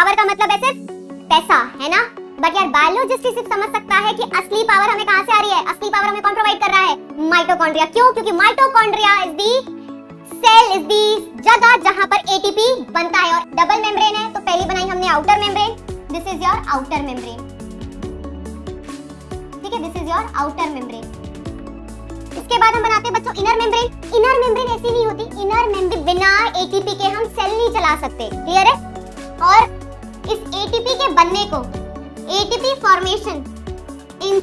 Power का मतलब है सिर्फ पैसा है ना बट यार बायोलॉजिस्ट ही सिर्फ समझ सकता है कि असली पावर हमें कहां से आ रही है असली पावर हमें कौन प्रोवाइड कर रहा है माइटोकॉन्ड्रिया क्यों क्योंकि mitochondria is the cell is the जगह जहां पर एटीपी बनता है और डबल मेम्ब्रेन है तो पहली बनाई हमने outer membrane this is your outer membrane ठीक है this is your outer membrane इसके बाद हम बनाते हैं बच्चों इनर मेम्ब्रेन इनर मेम्ब्रेन ऐसी नहीं होती इनर मेम्ब्रेन बिना एटीपी के हम सेल नहीं चला सकते क्लियर है और इस एटीपी के बनने को ATP formation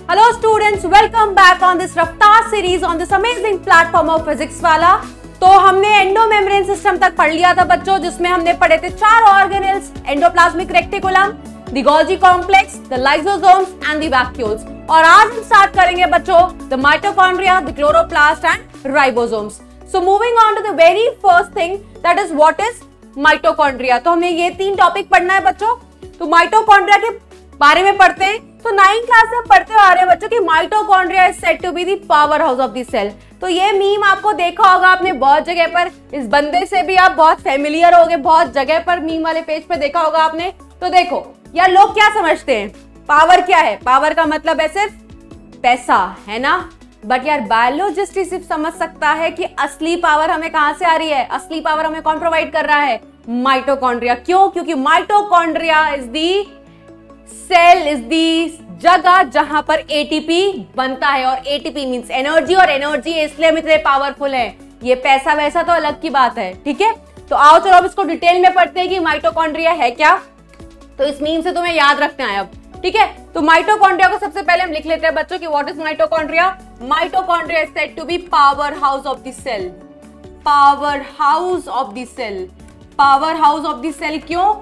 hello students welcome back on this रफ्तार series on this amazing platform of physics Wallah तो हमने एंडो एंडोमेम्ब्रेन सिस्टम तक पढ़ लिया था बच्चों जिसमें हमने पढ़े थे चार organelles endoplasmic reticulum the Golgi complex the lysosomes and the vacuoles और आज हम स्टार्ट करेंगे बच्चों the mitochondria the chloroplast and ribosomes so moving on to the very first thing that is what is mitochondria तो हमें ये तीन topic पढ़ना है बच्चों तो माइटोकॉन्ड्रिया के बारे में पढ़ते हैं तो नाइन क्लास में पढ़ते आ रहे हैं बच्चों की mitochondria is set to be the power house of the cell तो ये मीम आपको देखा होगा आपने बहुत जगह पर इस बंदे से भी आप बहुत फेमिलियर होगे बहुत जगह पर मीम वाले पेज पर देखा होगा आपने तो देखो यार लोग क्या समझते हैं पावर क्या है पावर का मतलब है सिर्फ पैसा है ना बट यार बायोलॉजिस्ट ही सिर्फ समझ सकता है कि असली पावर हमें कहां से आ रही है असली पावर हमें कौन प्रोवाइड कर रहा है माइटोकॉन्ड्रिया क्यों क्योंकि mitochondria is the cell is the जगह जहां पर एटीपी बनता है और एटीपी मींस एनर्जी और एनर्जी इसलिए हम इतने पावरफुल है ये पैसा वैसा तो अलग की बात है ठीक है तो आओ चलो अब इसको डिटेल में पढ़ते हैं कि माइटोकॉन्ड्रिया है क्या तो इस मीम से तुम्हें याद रखना है अब ठीक है तो माइटोकॉन्ड्रिया को सबसे पहले हम लिख लेते हैं बच्चों की what is mitochondria mitochondria is set to be power house of the cell power house of the cell power house of the cell क्यों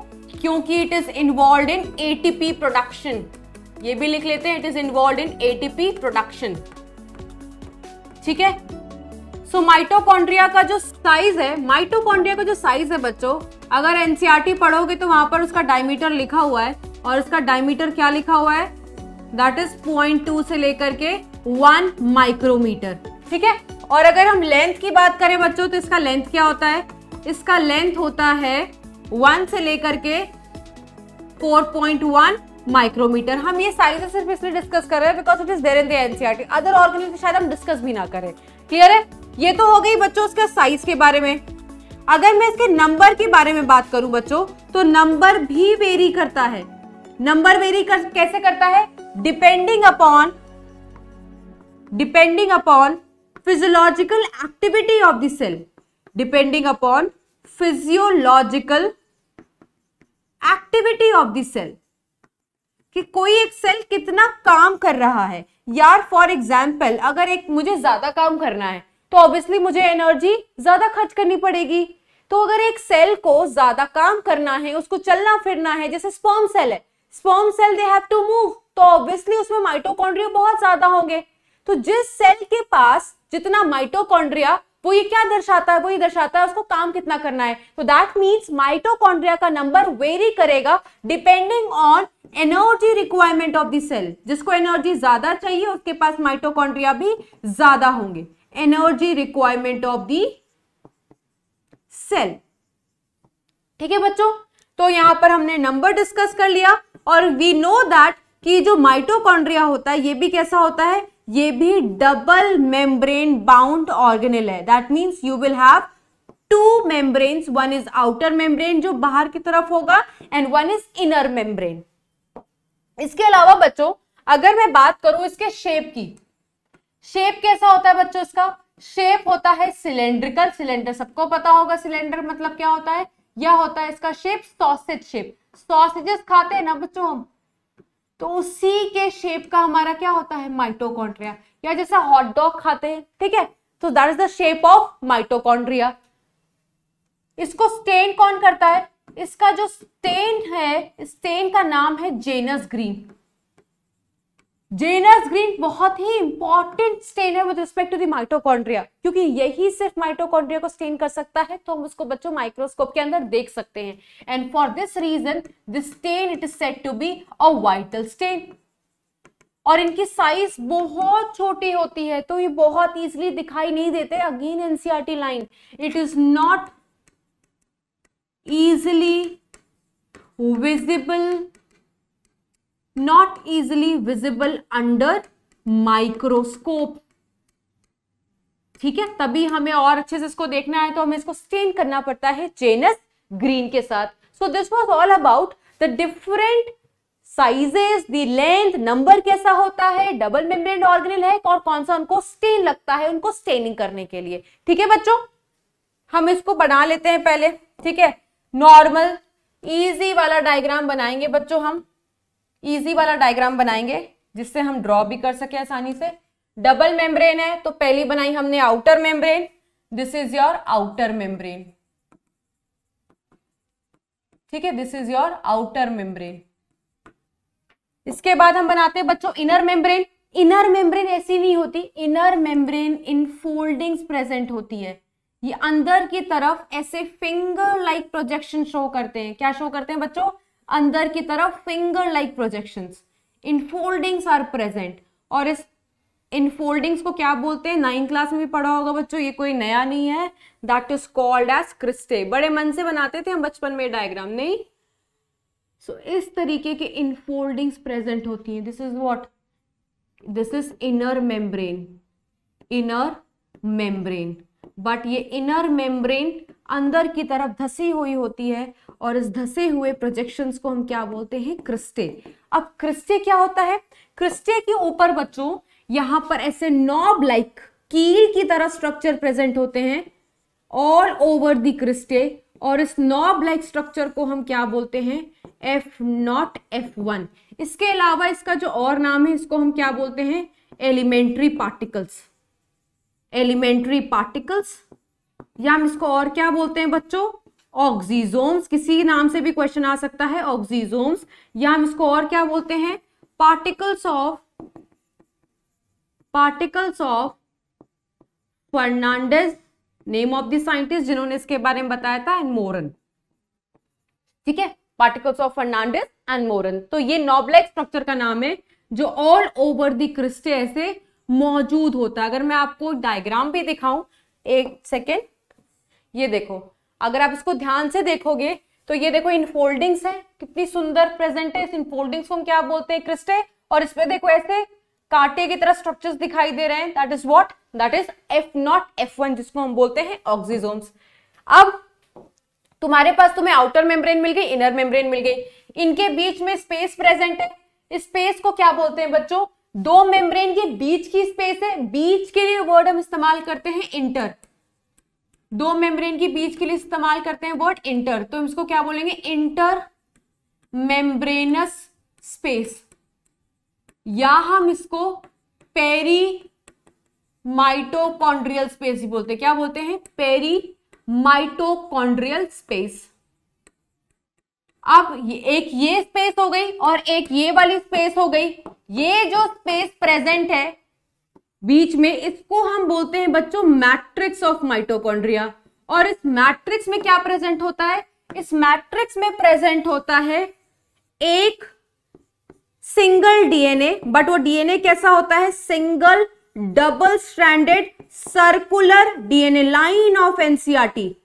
क्योंकि it is involve in ATP production ये भी लिख लेते हैं it is involve in ATP production ठीक है सो so, mitochondria का जो साइज है माइटोकॉन्ड्रिया का जो साइज है बच्चों अगर एनसीआरटी e पढ़ोगे तो वहां पर उसका डायमीटर लिखा हुआ है और इसका डायमीटर क्या लिखा हुआ है दैट इज पॉइंट टू से लेकर के वन माइक्रोमीटर ठीक है और अगर हम लेंथ की बात करें बच्चों तो इसका लेंथ क्या होता है इसका लेंथ होता है वन से लेकर के फोर पॉइंट वन माइक्रोमीटर हम ये साइज सिर्फ इसलिए डिस्कस कर रहे हैं because it is there in the NCERT other शायद हम डिस्कस भी ना करें क्लियर है ये तो हो गई बच्चों इसका साइज के बारे में अगर मैं इसके नंबर के बारे में बात करूं बच्चों तो नंबर भी वेरी करता है नंबर वेरी कर, कैसे करता है depending upon depending upon physiological activity of the cell depending upon physiological activity of the cell कि कोई एक सेल कितना काम कर रहा है यार फॉर एग्जाम्पल अगर एक मुझे ज्यादा काम करना है तो ऑब्वियसली मुझे एनर्जी ज्यादा खर्च करनी पड़ेगी तो अगर एक सेल को ज्यादा काम करना है उसको चलना फिरना है जैसे स्पर्म सेल है sperm cell they have to move तो ऑब्वियसली उसमें माइटोकॉन्ड्रिया बहुत ज्यादा होंगे तो जिस सेल के पास जितना माइटोकॉन्ड्रिया वो ये क्या दर्शाता है वो ये दर्शाता है उसको काम कितना करना है तो दैट मींस माइटोकॉन्ड्रिया का नंबर वेरी करेगा depending on energy requirement of the cell जिसको एनर्जी ज्यादा चाहिए उसके पास माइटोकॉन्ड्रिया भी ज्यादा होंगे energy requirement of the cell ठीक है बच्चों तो यहाँ पर हमने नंबर डिस्कस कर लिया और वी नो दैट कि जो माइटोकॉन्ड्रिया होता है ये भी कैसा होता है ये भी डबल मेम्ब्रेन बाउंड ऑर्गेनल है that means you will have two membrane one is outer membrane जो बाहर की तरफ होगा and one is inner membrane इसके अलावा बच्चों अगर मैं बात करूं इसके शेप की शेप कैसा होता है बच्चों इसका शेप होता है सिलेंड्रिकल सिलेंडर सबको पता होगा सिलेंडर मतलब क्या होता है यह होता है इसका शेप सॉसेज शेप सॉसेजेस खाते हैं ना बच्चों हम तो उसी के शेप का हमारा क्या होता है माइटोकॉन्ड्रिया या जैसा हॉट डॉग खाते हैं ठीक है तो that is the shape of mitochondria इसको स्टेन कौन करता है इसका जो स्टेन है स्टेन का नाम है जेनस ग्रीन जेनस ग्रीन बहुत ही इंपॉर्टेंट स्टेन है with respect to the mitochondria क्योंकि यही सिर्फ माइटोकॉन्ड्रिया को स्टेन कर सकता है तो हम उसको बच्चों माइक्रोस्कोप के अंदर देख सकते हैं and for this reason this stain it is set to be a vital stain और इनकी साइज बहुत छोटी होती है तो ये बहुत इजीली दिखाई नहीं देते again NCERT line it is not easily visible not easily visible under microscope ठीक है तभी हमें और अच्छे से इसको देखना है तो हमें इसको स्टेन करना पड़ता है चेनस ग्रीन के साथ so this was all about the different sizes depth length number कैसा होता है डबल मेम्ब्रेन ऑर्गेनल है और कौन सा उनको स्टेन लगता है उनको स्टेनिंग करने के लिए ठीक है बच्चों हम इसको बना लेते हैं पहले ठीक है नॉर्मल इजी वाला डायग्राम बनाएंगे बच्चों हम इजी वाला डायग्राम बनाएंगे जिससे हम ड्रॉ भी कर सके आसानी से डबल मेम्ब्रेन है तो पहली बनाई हमने outer membrane this is your outer membrane ठीक है this is your outer membrane इसके बाद हम बनाते हैं बच्चों इनर मेम्ब्रेन इनर मेम्ब्रेन ऐसी नहीं होती inner membrane infoldings present होती है ये अंदर की तरफ ऐसे फिंगर लाइक प्रोजेक्शन शो करते हैं क्या शो करते हैं बच्चों अंदर की तरफ finger like projections infoldings are present और इस इनफोल्डिंग्स को क्या बोलते हैं नाइन्थ क्लास में भी पढ़ा होगा बच्चों ये कोई नया नहीं है that is called as cristae बड़े मन से बनाते थे हम बचपन में डायग्राम नहीं सो so, इस तरीके के इनफोल्डिंग्स प्रेजेंट होती हैं this is what this is inner membrane inner membrane but ये इनर मेम्ब्रेन अंदर की तरफ धसी हुई होती है और इस धसे हुए प्रोजेक्शंस को हम क्या बोलते हैं क्रिस्टे अब क्रिस्टे क्या होता है क्रिस्टे के ऊपर बच्चों यहां पर ऐसे नॉब लाइक कील की तरह स्ट्रक्चर प्रेजेंट होते हैं ऑल ओवर द क्रिस्टे और इस नॉब लाइक स्ट्रक्चर को हम क्या बोलते हैं एफ नॉट एफ वन इसके अलावा इसका जो और नाम है इसको हम क्या बोलते हैं एलिमेंट्री पार्टिकल्स एलिमेंट्री पार्टिकल्स या हम इसको और क्या बोलते हैं बच्चों ऑक्सीजोम्स किसी नाम से भी क्वेश्चन आ सकता है ऑक्सीजोम्स या हम इसको और क्या बोलते हैं particles of particles of Fernandez name of the scientist जिन्होंने इसके बारे में बताया था एंड मोरन ठीक है particles of Fernandez and Moran तो ये नॉबलेक्स स्ट्रक्चर का नाम है जो ऑल ओवर द क्रिस्टे ऐसे मौजूद होता है अगर मैं आपको डायग्राम भी दिखाऊं एक सेकेंड ये देखो अगर आप इसको ध्यान से देखोगे तो ये देखो इन फोल्डिंग्स है कितनी सुंदर प्रेजेंट है इस इन फोल्डिंग्स को हम क्या बोलते हैं क्रिस्टे और इसमें देखो ऐसे कांटे की तरह स्ट्रक्चर्स दिखाई दे रहे हैं that is what that is F not F one जिसको हम बोलते हैं ऑक्सीजोम्स अब तुम्हारे पास तुम्हें आउटर मेम्ब्रेन मिल गई इनर मेम्ब्रेन मिल गई इनके बीच में स्पेस प्रेजेंट है स्पेस को क्या बोलते हैं बच्चों दो मेम्ब्रेन के बीच की स्पेस है बीच के लिए वर्ड हम इस्तेमाल करते हैं इंटर दो मेम्ब्रेन के बीच के लिए इस्तेमाल करते हैं वर्ड इंटर तो इसको क्या बोलेंगे इंटर मेम्ब्रेनस स्पेस या हम इसको पेरी माइटोकॉन्ड्रियल स्पेस ही बोलते हैं क्या बोलते हैं पेरी माइटोकॉन्ड्रियल स्पेस अब एक ये स्पेस हो गई और एक ये वाली स्पेस हो गई ये जो स्पेस प्रेजेंट है बीच में इसको हम बोलते हैं बच्चों मैट्रिक्स ऑफ माइटोकॉन्ड्रिया और इस मैट्रिक्स में क्या प्रेजेंट होता है इस मैट्रिक्स में प्रेजेंट होता है एक सिंगल डीएनए बट वो डीएनए कैसा होता है single double standard circular DNA line of NCERT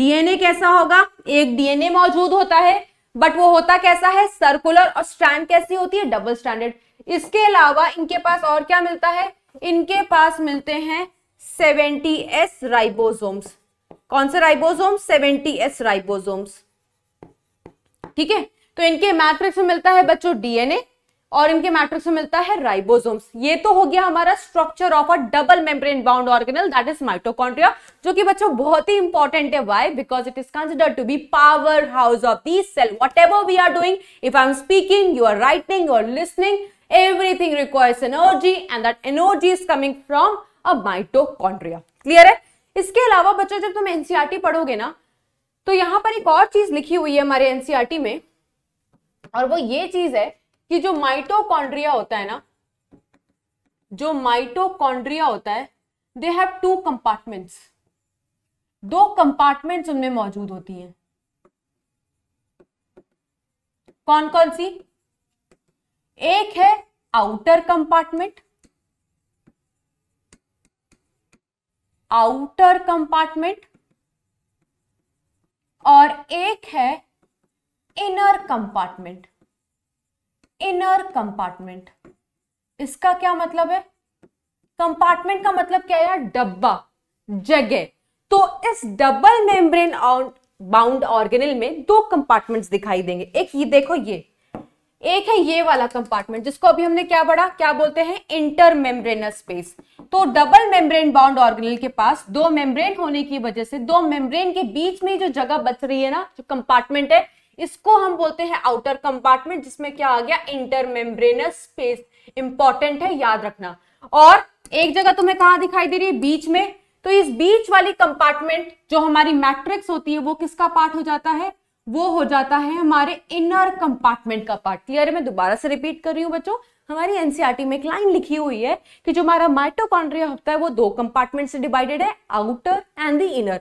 DNA कैसा होगा एक डीएनए मौजूद होता है बट वो होता कैसा है सर्कुलर और स्ट्रैंड कैसी होती है डबल स्टैंडर्ड इसके अलावा इनके पास और क्या मिलता है इनके पास मिलते हैं सेवेंटी एस राइबोसोम्स कौन से राइबोजोम सेवेंटी एस राइबोसोम्स ठीक है तो इनके मैट्रिक्स में मिलता है बच्चों डीएनए और इनके मैट्रिक्स में मिलता है राइबोसोम्स ये तो हो गया हमारा structure of a double membrane bound organelle that is mitochondria जो कि बच्चों बहुत ही इंपॉर्टेंट है why because it is considered to be power house of the cell whatever we are doing if I am speaking you are writing you are listening everything requires energy and that energy is coming from a mitochondria. Clear है इसके अलावा बच्चों जब तुम NCERT e पढ़ोगे ना तो यहाँ पर एक और चीज लिखी हुई है हमारे एनसीईआरटी e में और वो ये चीज है कि जो माइटोकॉन्ड्रिया होता है ना जो माइटोकॉन्ड्रिया होता है दे हैव टू कंपार्टमेंट्स दो कंपार्टमेंट्स उनमें मौजूद होती हैं कौन कौन सी एक है आउटर कंपार्टमेंट आउटर कंपार्टमेंट और एक है इनर कंपार्टमेंट इनर कंपार्टमेंट इसका क्या मतलब है कंपार्टमेंट का मतलब क्या है डब्बा जगह तो इस डबल मेम्ब्रेन बाउंड ऑर्गेनल में दो कंपार्टमेंट्स दिखाई देंगे एक ये देखो ये एक है ये वाला कंपार्टमेंट जिसको अभी हमने क्या बढ़ा क्या बोलते हैं इंटर मेम्ब्रेनस स्पेस तो डबल मेम्ब्रेन बाउंड ऑर्गेनल के पास दो मेम्ब्रेन होने की वजह से दो मेम्ब्रेन के बीच में जो जगह बच रही है ना जो कंपार्टमेंट है इसको हम बोलते हैं आउटर कंपार्टमेंट जिसमें क्या आ गया इंटर मेम्ब्रेनस स्पेस इंपॉर्टेंट है याद रखना और एक जगह तुम्हें कहा दिखाई दे रही है बीच में तो इस बीच वाली कंपार्टमेंट जो हमारी मैट्रिक्स होती है वो किसका पार्ट हो जाता है वो हो जाता है हमारे इनर कंपार्टमेंट का पार्ट क्लियर है मैं दोबारा से रिपीट कर रही हूँ बच्चों हमारी एनसीआरटी e में एक लाइन लिखी हुई है कि जो हमारा माइटोकॉन्ड्रिया होता है वो दो कंपार्टमेंट से डिवाइडेड है outer and the inner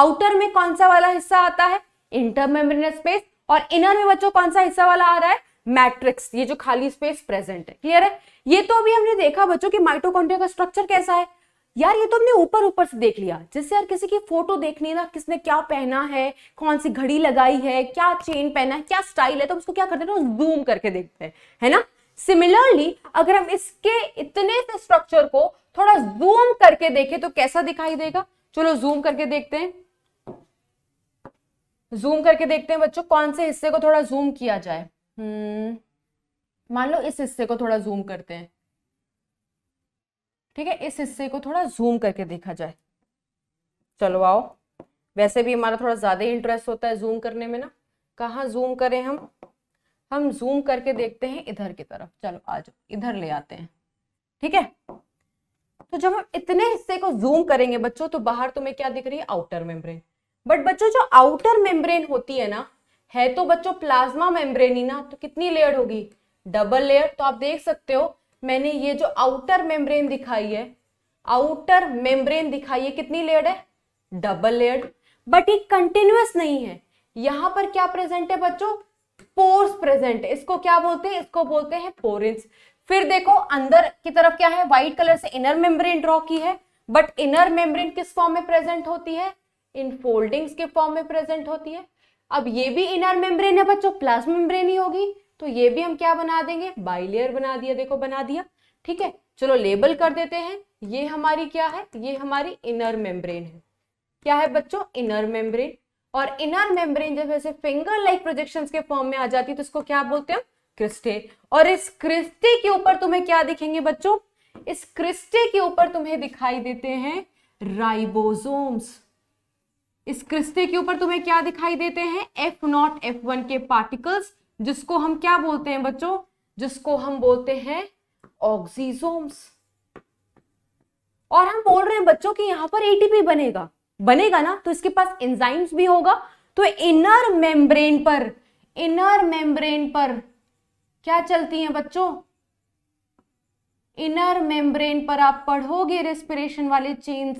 outer में कौन सा वाला हिस्सा आता है इंटरमेम्ब्रेनस स्पेस और इनर में बच्चों कौन सा हिस्सा वाला आ रहा है मैट्रिक्स ये जो खाली स्पेस प्रेजेंट है क्लियर है ये तो अभी हमने देखा बच्चों की माइटोकॉन्ड्रिया का स्ट्रक्चर कैसा है यार ये तो हमने ऊपर ऊपर से देख लिया जैसे यार किसी की फोटो देखनी ना किसने क्या पहना है कौन सी घड़ी लगाई है क्या चेन पहना है क्या स्टाइल है तो उसको क्या करते हैं जूम करके देखते हैं है ना सिमिलरली अगर हम इसके इतने से स्ट्रक्चर को थोड़ा जूम करके देखें तो कैसा दिखाई देगा चलो जूम करके देखते हैं जूम करके देखते हैं बच्चों कौन से हिस्से को थोड़ा जूम किया जाए हम्म मान लो इस हिस्से को थोड़ा जूम करते हैं ठीक है इस हिस्से को थोड़ा जूम करके देखा जाए चलो आओ वैसे भी हमारा थोड़ा ज़्यादा ही इंटरेस्ट होता है जूम करने में ना कहा जूम करें हम हम जूम करके देखते हैं इधर की तरफ चलो आ जाओ इधर ले आते हैं ठीक है तो जब हम इतने हिस्से को जूम करेंगे बच्चों तो बाहर तुम्हें क्या दिख रही है आउटर मेम्ब्रेन बट बच्चों जो आउटर मेम्ब्रेन होती है ना है तो बच्चों प्लाज्मा मेम्ब्रेन ही ना तो कितनी लेयर होगी डबल लेयर तो आप देख सकते हो मैंने ये जो आउटर मेम्ब्रेन दिखाई है आउटर मेम्ब्रेन दिखाई है कितनी लेयर्ड है डबल लेयर्ड बट ये कंटिन्यूस नहीं है यहां पर क्या प्रेजेंट है बच्चों पोर्स प्रेजेंट इसको क्या बोलते हैं इसको बोलते हैं पोरिन्स फिर देखो अंदर की तरफ क्या है व्हाइट कलर से इनर मेम्ब्रेन ड्रॉ की है बट इनर मेम्ब्रेन किस फॉर्म में प्रेजेंट होती है इन फोल्डिंग्स के फॉर्म में प्रेजेंट होती है अब ये भी इनर मेम्ब्रेन है बच्चों प्लस मेम्ब्रेन ही होगी तो ये भी हम क्या बना देंगे बाइलेयर बना दिया देखो बना दिया ठीक है चलो लेबल कर देते हैं ये हमारी क्या है ये हमारी इनर मेम्ब्रेन है क्या है बच्चों इनर मेम्ब्रेन और इनर मेम्ब्रेन जब ऐसे फिंगर लाइक प्रोजेक्शन के फॉर्म में आ जाती है तो इसको क्या बोलते हैं क्रिस्टे और इस क्रिस्टे के ऊपर तुम्हें क्या दिखेंगे बच्चों इस क्रिस्टे के ऊपर तुम्हें दिखाई देते हैं राइबोसोम्स इस क्रिस्टे के ऊपर तुम्हें क्या दिखाई देते हैं एफ नॉट एफ वन के पार्टिकल्स जिसको हम क्या बोलते हैं बच्चों जिसको हम बोलते हैं ऑक्सीजोम्स और हम बोल रहे हैं बच्चों कि यहां पर एटीपी बनेगा बनेगा ना तो इसके पास एंजाइम्स भी होगा तो इनर मेम्ब्रेन पर इनर मेम्ब्रेन पर क्या चलती है बच्चों इनर मेम्ब्रेन पर आप पढ़ोगे रेस्पिरेशन वाले चेन्स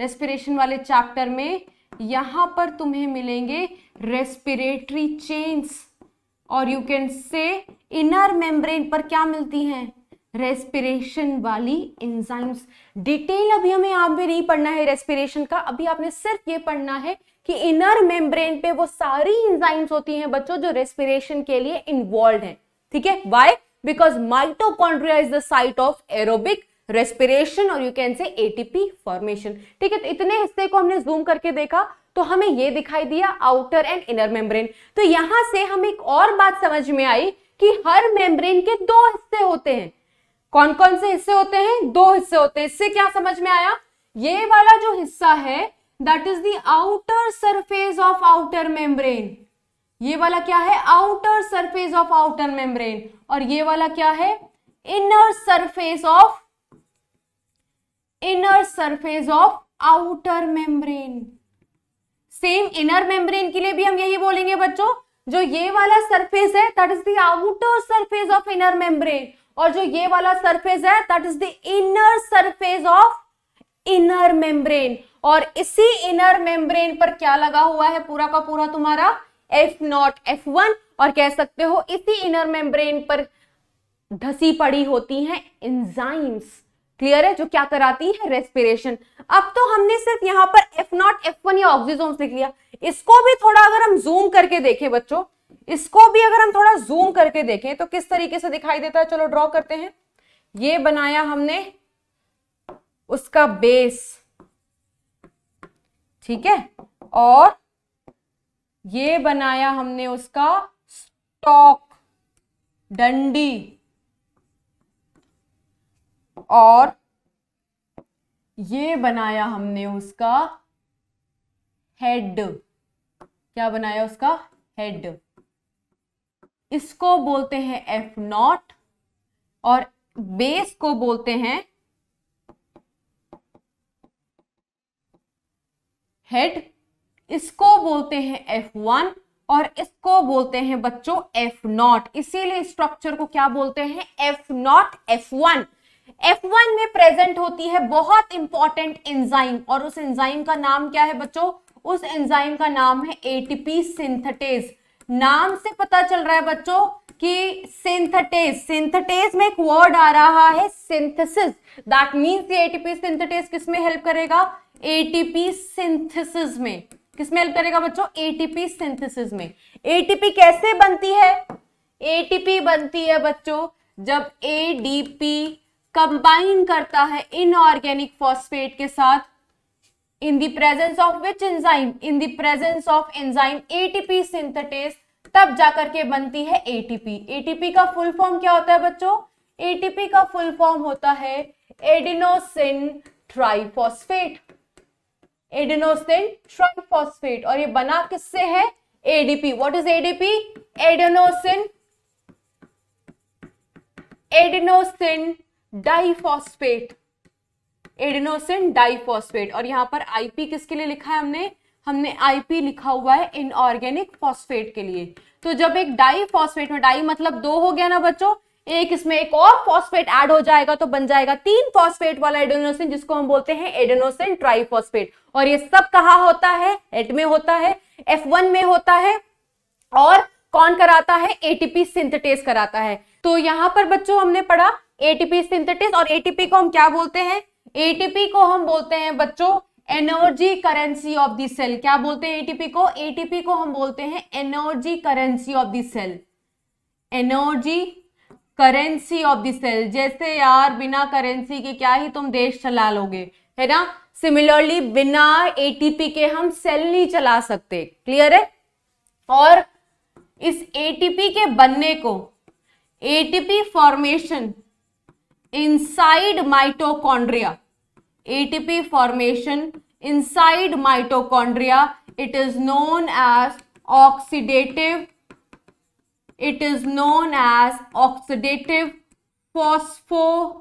रेस्पिरेशन वाले चैप्टर में यहां पर तुम्हें मिलेंगे रेस्पिरेटरी चेन्स और you can say inner membrane पर क्या मिलती हैं रेस्पिरेशन वाली इंजाइम्स डिटेल अभी हमें आप भी नहीं पढ़ना है रेस्पिरेशन का अभी आपने सिर्फ ये पढ़ना है कि इनर मेम्ब्रेन पे वो सारी इंजाइम्स होती हैं बच्चों जो रेस्पिरेशन के लिए इन्वॉल्व हैं ठीक है why because mitochondria is the site of aerobic respiration और you can say ATP formation ठीक है तो इतने हिस्से को हमने जूम करके देखा तो हमें ये दिखाई दिया आउटर एंड इनर मेम्ब्रेन तो यहां से हम एक और बात समझ में आई कि हर मेम्ब्रेन के दो हिस्से होते हैं कौन कौन से हिस्से होते हैं दो हिस्से होते हैं इससे क्या समझ में आया ये वाला जो हिस्सा है that is the outer surface of outer membrane ये वाला क्या है outer surface of outer membrane और ये वाला क्या है inner surface of inner surface of outer membrane same inner membrane के लिए भी हम यही बोलेंगे बच्चों जो ये वाला सरफेस है that is the outer surface of inner membrane और जो ये वाला सरफेस है that is the inner surface of inner membrane और इसी इनर मेम्ब्रेन पर क्या लगा हुआ है पूरा का पूरा तुम्हारा एफ नॉट एफ वन और कह सकते हो इसी इनर मेम्ब्रेन पर धसी पड़ी होती हैं एंजाइम्स क्लियर है जो क्या कराती है रेस्पिरेशन अब तो हमने सिर्फ यहाँ पर एफ नॉट एफ वन या ऑक्सीजोम्स लिख लिया इसको भी थोड़ा अगर हम जूम करके देखें बच्चों इसको भी अगर हम थोड़ा जूम करके देखें तो किस तरीके से दिखाई देता है चलो ड्रॉ करते हैं ये बनाया हमने उसका बेस ठीक है और ये बनाया हमने उसका स्टॉक डंडी और ये बनाया हमने उसका हेड क्या बनाया उसका हेड इसको बोलते हैं एफ नॉट और बेस को बोलते हैं हेड इसको बोलते हैं एफ वन और इसको बोलते हैं बच्चों एफ नॉट इसीलिए स्ट्रक्चर को क्या बोलते हैं F not F one F one में प्रेजेंट होती है बहुत इंपॉर्टेंट एंजाइम और उस एंजाइम का नाम क्या है बच्चों उस एंजाइम का नाम है एटीपी सिंथेटेज नाम से पता चल रहा है बच्चों कि सिंथेटेज सिंथेटेज में एक वर्ड आ रहा है सिंथेसिस दैट मींस ये एटीपी सिंथेटेज किस में हेल्प करेगा एटीपी सिंथेसिस में किस में हेल्प करेगा बच्चों एटीपी सिंथेसिस में एटीपी कैसे बनती है एटीपी बनती है बच्चों जब एडीपी कंबाइन करता है इनऑर्गेनिक फॉस्फेट के साथ in the presence of which enzyme in the presence of enzyme ATP synthetase तब जाकर के बनती है एटीपी एटीपी का फुल फॉर्म क्या होता है बच्चों एटीपी का फुल फॉर्म होता है एडिनोसिन ट्राइफॉस्फेट एडिनोसिन ट्राइफॉस्फेट और ये बना किससे है ADP what is ADP adenosine adenosine diphosphate adenosine diphosphate और यहां पर आईपी किसके लिए लिखा है हमने हमने आईपी लिखा हुआ है इनऑर्गेनिक फॉस्फेट के लिए तो जब एक डाई फॉस्फेट में डाई मतलब दो हो गया ना बच्चों एक इसमें एक और फॉस्फेट ऐड हो जाएगा तो बन जाएगा तीन फॉस्फेट वाला एडेनोसिन जिसको हम बोलते हैं एडेनोसिन ट्राइफॉस्फेट और ये सब कहा होता है एट में होता है एफ वन में होता है और कौन कराता है एटीपी सिंथेटेस कराता है तो यहां पर बच्चों हमने पढ़ा एटीपी सिंथेटिस और एटीपी को हम क्या बोलते हैं एटीपी को हम बोलते हैं बच्चों energy currency of the cell क्या बोलते हैं एटीपी को एटीपी को हम बोलते हैं energy currency of the cell energy currency of the cell जैसे यार बिना करेंसी के क्या ही तुम देश चला लोगे है ना सिमिलरली बिना एटीपी के हम सेल नहीं चला सकते क्लियर है और इस एटीपी के बनने को ATP formation inside mitochondria ATP formation inside mitochondria it is known as oxidative it is known as oxidative phosphorylation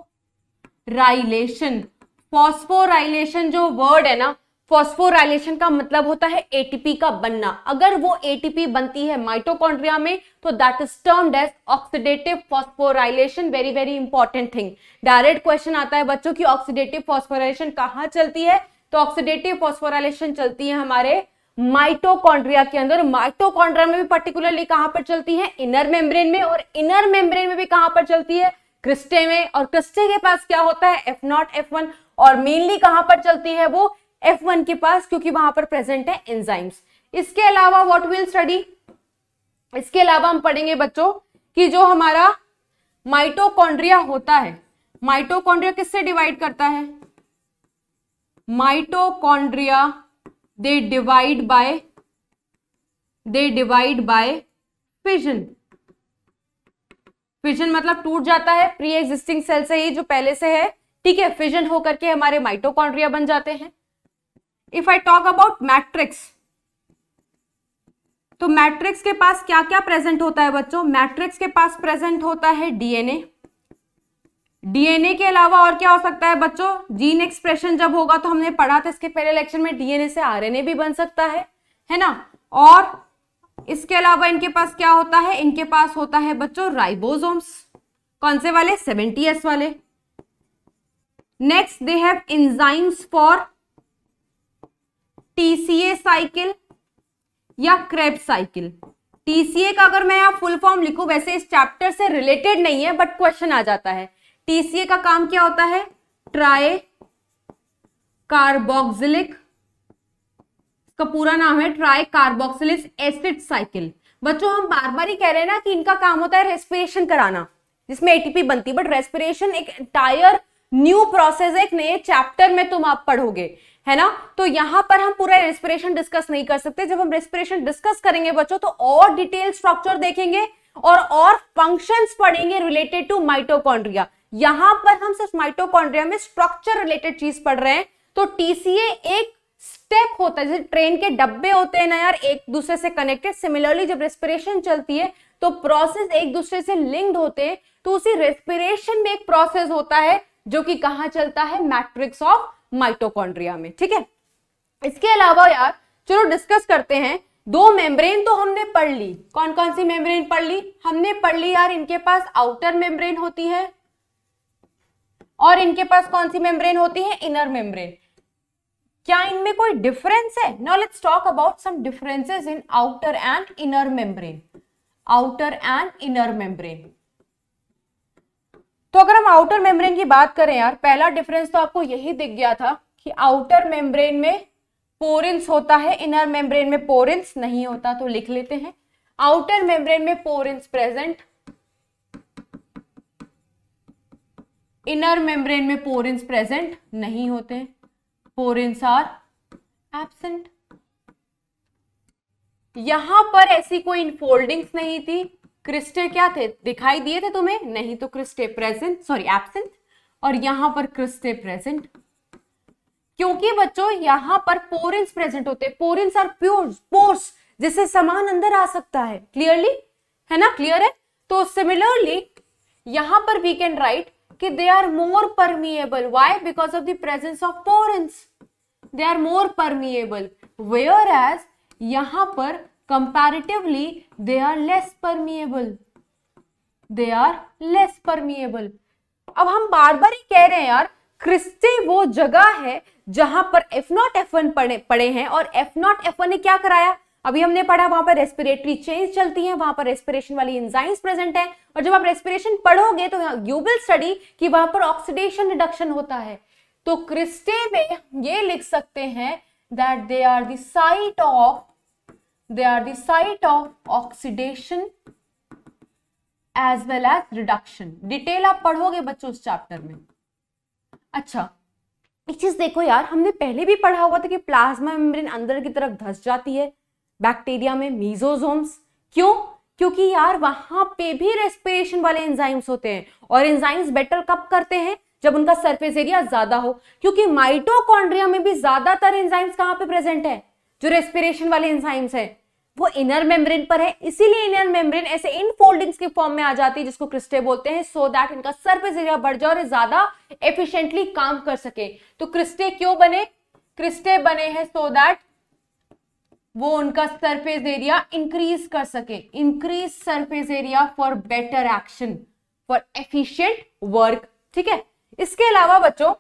phosphorylation जो word है ना फॉस्फोराइलेशन का मतलब होता है एटीपी का बनना अगर वो एटीपी बनती है माइटोकॉन्ड्रिया में तो that is termed as oxidative phosphorylation very very important thing direct question आता है बच्चों की ऑक्सीडेटिव फॉस्फोराइलेशन कहाँ चलती है तो ऑक्सीडेटिव फॉस्फोराइलेशन चलती है हमारे माइटोकॉन्ड्रिया के अंदर माइटोकॉन्ड्रिया में भी पर्टिकुलरली कहां पर चलती है इनर मेम्ब्रेन में और इनर मेम्ब्रेन में भी कहां पर चलती है क्रिस्टे में और क्रिस्टे के पास क्या होता है एफ नॉट एफ वन और मेनली कहां पर चलती है वो एफ वन के पास क्योंकि वहां पर प्रेजेंट है एंजाइम्स इसके अलावा व्हाट विल स्टडी इसके अलावा हम पढ़ेंगे बच्चों कि जो हमारा माइटोकॉन्ड्रिया होता है माइटोकॉन्ड्रिया किससे डिवाइड करता है mitochondria they divide by they divide by fission fission मतलब टूट जाता है प्री एग्जिस्टिंग सेल से ही जो पहले से है ठीक है फिजन होकर के हमारे माइटोकॉन्ड्रिया बन जाते हैं if I talk about matrix तो मैट्रिक्स के पास क्या क्या प्रेजेंट होता है बच्चों मैट्रिक्स के पास प्रेजेंट होता है डीएनए डीएनए के अलावा और क्या हो सकता है बच्चों जीन एक्सप्रेशन जब होगा तो हमने पढ़ा था इसके पहले लेक्चर में डीएनए से आरएनए भी बन सकता है है ना और इसके अलावा इनके पास क्या होता है इनके पास होता है बच्चों राइबोसोम्स कौन से वाले सेवेंटी वाले next they have enzymes for TCA cycle या क्रेब साइकिल टीसीए का अगर मैं यहाँ फुल फॉर्म लिखू वैसे इस चैप्टर से रिलेटेड नहीं है बट क्वेश्चन आ जाता है टीसीए का काम क्या होता है ट्राई कार्बोक्सिलिक का पूरा नाम है ट्राई कार्बोक्सिलिक एसिड साइकिल बच्चों हम बार बार ही कह रहे हैं ना कि इनका काम होता है रेस्पिरेशन कराना जिसमें एटीपी बनती है बट रेस्पिरेशन एक टायर न्यू प्रोसेस है एक नए चैप्टर में तुम आप पढ़ोगे है ना तो यहां पर हम पूरा रेस्पिरेशन डिस्कस नहीं कर सकते जब हम रेस्पिरेशन डिस्कस करेंगे बच्चों तो और डिटेल स्ट्रक्चर देखेंगे और और फंक्शंस पढ़ेंगे रिलेटेड टू माइटोकॉन्ड्रिया यहां पर हम सिर्फ माइटोकॉन्ड्रिया में स्ट्रक्चर रिलेटेड चीज पढ़ रहे हैं तो टीसीए एक स्टेप होता है जैसे ट्रेन के डब्बे होते हैं ना यार एक दूसरे से कनेक्टेड सिमिलरली जब रेस्पिरेशन चलती है तो प्रोसेस एक दूसरे से लिंक्ड होते हैं तो उसी रेस्पिरेशन में एक प्रोसेस होता है जो कि कहा चलता है मैट्रिक्स ऑफ माइटोकॉन्ड्रिया में ठीक है इसके अलावा यार चलो डिस्कस करते हैं दो मेम्ब्रेन तो हमने पढ़ ली कौन कौन सी मेम्ब्रेन पढ़ ली हमने पढ़ ली यार इनके पास आउटर मेम्ब्रेन होती है और इनके पास कौन सी मेम्ब्रेन होती है इनर मेम्ब्रेन क्या इनमें कोई डिफरेंस है no let's talk about some differences in outer and inner membrane outer and inner membrane तो अगर हम आउटर मेम्ब्रेन की बात करें यार पहला डिफरेंस तो आपको यही दिख गया था कि आउटर मेम्ब्रेन में पोरेंस होता है इनर मेम्ब्रेन में पोरेंस नहीं होता तो लिख लेते हैं आउटर मेम्ब्रेन में पोरेंस प्रेजेंट इनर मेम्ब्रेन में पोरेंस प्रेजेंट नहीं होते पोरेंस आर एब्सेंट यहां पर ऐसी कोई इनफोल्डिंग्स नहीं थी क्रिस्टे क्या थे दिखाई दिए थे तुम्हें नहीं तो क्रिस्टे प्रेजेंट सॉरी एबसेंट और यहां पर क्रिस्टे प्रेजेंट क्योंकि बच्चों यहां पर पोरेंस प्रेजेंट होते पोरेंस आर प्योर पोर्स जिससे समान अंदर आ सकता है क्लियरली है ना क्लियर है तो सिमिलरली यहां पर वी कैन राइट कि they are more permeable why because of the presence of porins they are more permeable whereas यहां पर comparatively they are less permeable they are less permeable अब हम बार बार ही कह रहे हैं यार क्रिस्टी वो जगह है जहां पर एफ नॉट पड़े पड़े हैं और एफ नॉट एफ ने क्या कराया अभी हमने पढ़ा वहां पर रेस्पिरेटरी चेंज चलती है वहां पर रेस्पिरेशन वाली इंजाइम्स प्रेजेंट है और जब आप रेस्पिरेशन पढ़ोगे तो यू विल स्टडी कि वहां पर ऑक्सीडेशन रिडक्शन होता है तो क्रिस्टे में ये लिख सकते हैं that they are the site of they are the site of oxidation as well as reduction detail आप पढ़ोगे बच्चों उस चैप्टर में अच्छा एक चीज देखो यार हमने पहले भी पढ़ा हुआ था कि प्लाज्मा मेम्ब्रेन अंदर की तरफ धस जाती है बैक्टीरिया में मीजोजोम्स क्यों क्योंकि यार वहां पे भी रेस्पिरेशन वाले एंजाइम्स होते हैं और एंजाइम्स बेटर कब करते हैं जब उनका सरफेस एरिया ज्यादा हो क्योंकि माइटोकॉन्ड्रिया में भी ज्यादातर एंजाइम्स कहाँ पे प्रेजेंट है जो रेस्पिरेशन वाले एंजाइम्स हैं वो इनर मेम्ब्रेन पर है इसीलिए इनर मेम्ब्रेन ऐसे इन फोल्डिंग्स के फॉर्म में आ जाती है जिसको क्रिस्टे बोलते हैं सो so दैट इनका सर्फेस एरिया बढ़ जाए और ज्यादा एफिशिएंटली काम कर सके तो क्रिस्टे क्यों बने क्रिस्टे बने हैं सो दैट वो उनका सरफेस एरिया इंक्रीज कर सके increase surface area for better action for efficient work ठीक है इसके अलावा बच्चों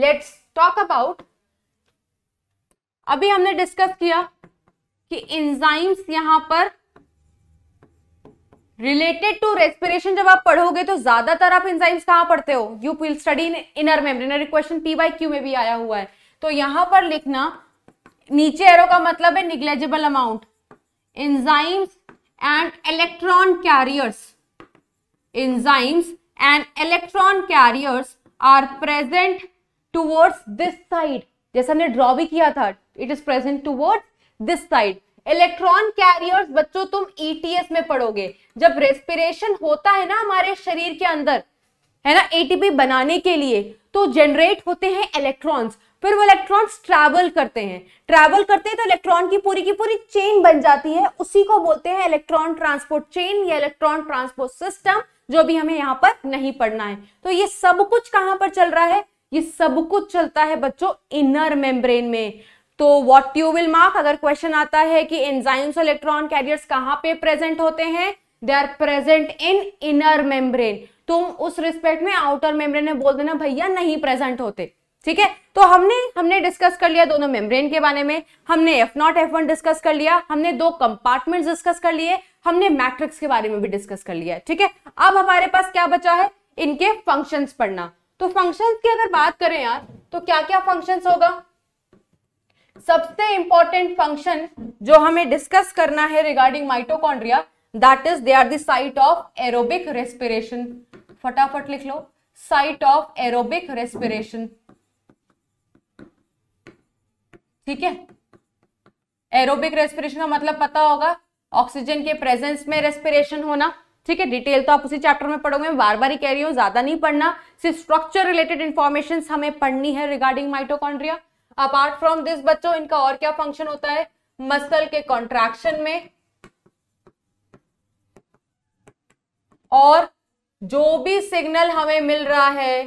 लेट्स टॉक अबाउट अभी हमने डिस्कस किया कि इंजाइम्स यहां पर रिलेटेड टू रेस्पिरेशन जब आप पढ़ोगे तो ज्यादातर आप एंजाइम्स कहां पढ़ते हो you will study inner membrane question P Y Q में भी आया हुआ है तो यहां पर लिखना नीचे एरो का मतलब है negligible amount enzymes and electron carriers enzymes and electron carriers are present towards this side जैसे हमने ड्रॉ भी किया था it is present towards this side electron carriers बच्चों तुम ईटीएस e में पढ़ोगे जब रेस्पिरेशन होता है ना हमारे शरीर के अंदर है ना एटीपी बनाने के लिए तो जनरेट होते हैं इलेक्ट्रॉन्स फिर वो इलेक्ट्रॉन्स ट्रैवल करते हैं ट्रैवल करते हैं तो इलेक्ट्रॉन की पूरी की पूरी चेन बन जाती है उसी को बोलते हैं इलेक्ट्रॉन ट्रांसपोर्ट चेन या इलेक्ट्रॉन ट्रांसपोर्ट सिस्टम जो भी हमें यहाँ पर नहीं पढ़ना है तो ये सब कुछ कहाँ पर चल रहा है ये सब कुछ चलता है बच्चों इनर मेम्ब्रेन में तो व्हाट यू विल मार्क अगर क्वेश्चन आता है कि एंजाइम्स इलेक्ट्रॉन कैरियर्स कहां पे प्रेजेंट होते हैं they are present in inner membrane तुम उस रिस्पेक्ट में आउटर मेम्ब्रेन में बोल देना भैया नहीं प्रेजेंट होते ठीक है तो हमने हमने डिस्कस कर लिया दोनों मेम्ब्रेन के बारे में हमने F not F one discuss कर लिया हमने दो कंपार्टमेंट डिस्कस कर लिए हमने मैट्रिक्स के बारे में भी डिस्कस कर लिया ठीक है अब हमारे पास क्या बचा है इनके फंक्शंस पढ़ना तो फंक्शन की अगर बात करें यार तो क्या क्या फंक्शन होगा सबसे इंपॉर्टेंट फंक्शन जो हमें डिस्कस करना है regarding mitochondria that is they are the site of aerobic respiration फटाफट लिख लो साइट ऑफ एरोबिक रेस्पिरेशन ठीक है एरोबिक रेस्पिरेशन का मतलब पता होगा ऑक्सीजन के प्रेजेंस में रेस्पिरेशन होना ठीक है डिटेल तो आप उसी चैप्टर में पढ़ोगे मैं बार बार ही कह रही हूँ ज्यादा नहीं पढ़ना सिर्फ स्ट्रक्चर रिलेटेड इन्फॉर्मेशन हमें पढ़नी है regarding mitochondria apart from this बच्चों इनका और क्या फंक्शन होता है मसल के कॉन्ट्रैक्शन में और जो भी सिग्नल हमें मिल रहा है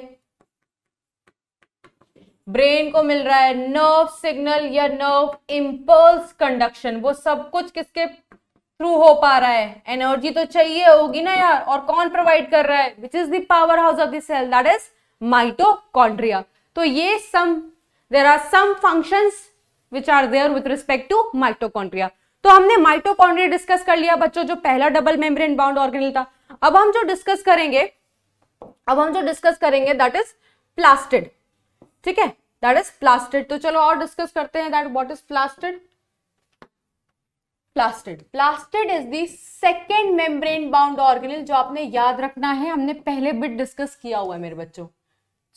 ब्रेन को मिल रहा है नर्व सिग्नल या नर्व इम्पल्स कंडक्शन वो सब कुछ किसके थ्रू हो पा रहा है एनर्जी तो चाहिए होगी ना यार और कौन प्रोवाइड कर रहा है which is the power house of the cell that is mitochondria तो ये some there are some function which are there with respect to mitochondria तो हमने माइटोकॉन्ड्रिया डिस्कस कर लिया बच्चों जो पहला डबल मेम्ब्रेन बाउंड ऑर्गेनल था अब हम जो डिस्कस करेंगे अब हम जो डिस्कस करेंगे दैट इज प्लास्टिड ठीक है दैट इज प्लास्टिड तो चलो और डिस्कस करते हैं that what is plastid plastid plastid is the second membrane bound organelle जो आपने याद रखना है हमने पहले बिट डिस्कस किया हुआ है मेरे बच्चों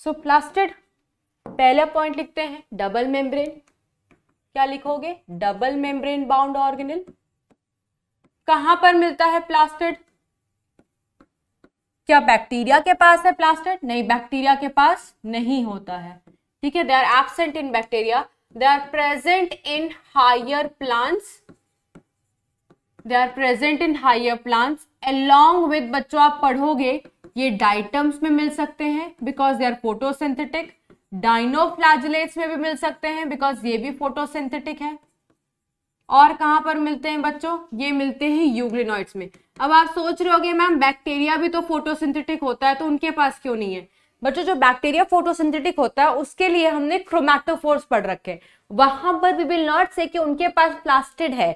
सो so, प्लास्टिड पहला पॉइंट लिखते हैं डबल मेम्ब्रेन क्या लिखोगे डबल मेम्ब्रेन बाउंड ऑर्गेनल कहां पर मिलता है प्लास्टिड क्या बैक्टीरिया के पास है प्लास्टिड नहीं बैक्टीरिया के पास नहीं होता है ठीक है they are absent in bacteria they are present in higher plants they are present in higher plants along with बच्चों आप पढ़ोगे ये डाइटम्स में मिल सकते हैं because they are photosynthetic dinoflagellates में भी मिल सकते हैं बिकॉज ये भी फोटोसिंथेटिक है और कहां पर मिलते हैं बच्चों ये मिलते हैं यूग्लिनॉइड्स में अब आप सोच रहे होगे मैम बैक्टीरिया भी तो फोटोसिंथेटिक होता है तो उनके पास क्यों नहीं है बच्चों जो बैक्टीरिया फोटोसिंथेटिक होता है उसके लिए हमने क्रोमैटोफोर्स पढ़ रखे हैं वहां पर वी विल नॉट से कि उनके पास प्लास्टिड है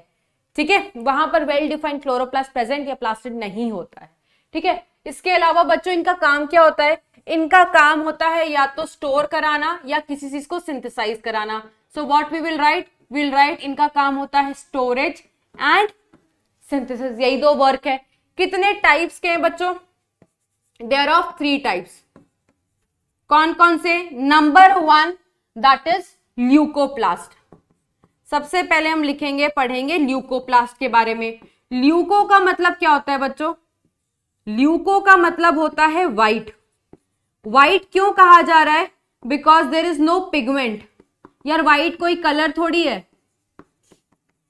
ठीक है वहां पर वेल डिफाइंड क्लोरोप्लास्ट प्रेजेंट या प्लास्टिड नहीं होता है ठीक है इसके अलावा बच्चों इनका काम क्या होता है इनका काम होता है या तो स्टोर कराना या किसी चीज को सिंथेसाइज कराना so what we will write will write इनका काम होता है स्टोरेज एंड सिंथेसिस यही दो वर्क है कितने टाइप्स के हैं बच्चों देर ऑफ थ्री टाइप्स कौन कौन से number one that is leucoplast सबसे पहले हम लिखेंगे पढ़ेंगे ल्यूकोप्लास्ट के बारे में ल्यूको का मतलब क्या होता है बच्चों ल्यूको का मतलब होता है वाइट वाइट क्यों कहा जा रहा है because there is no pigment यार वाइट कोई कलर थोड़ी है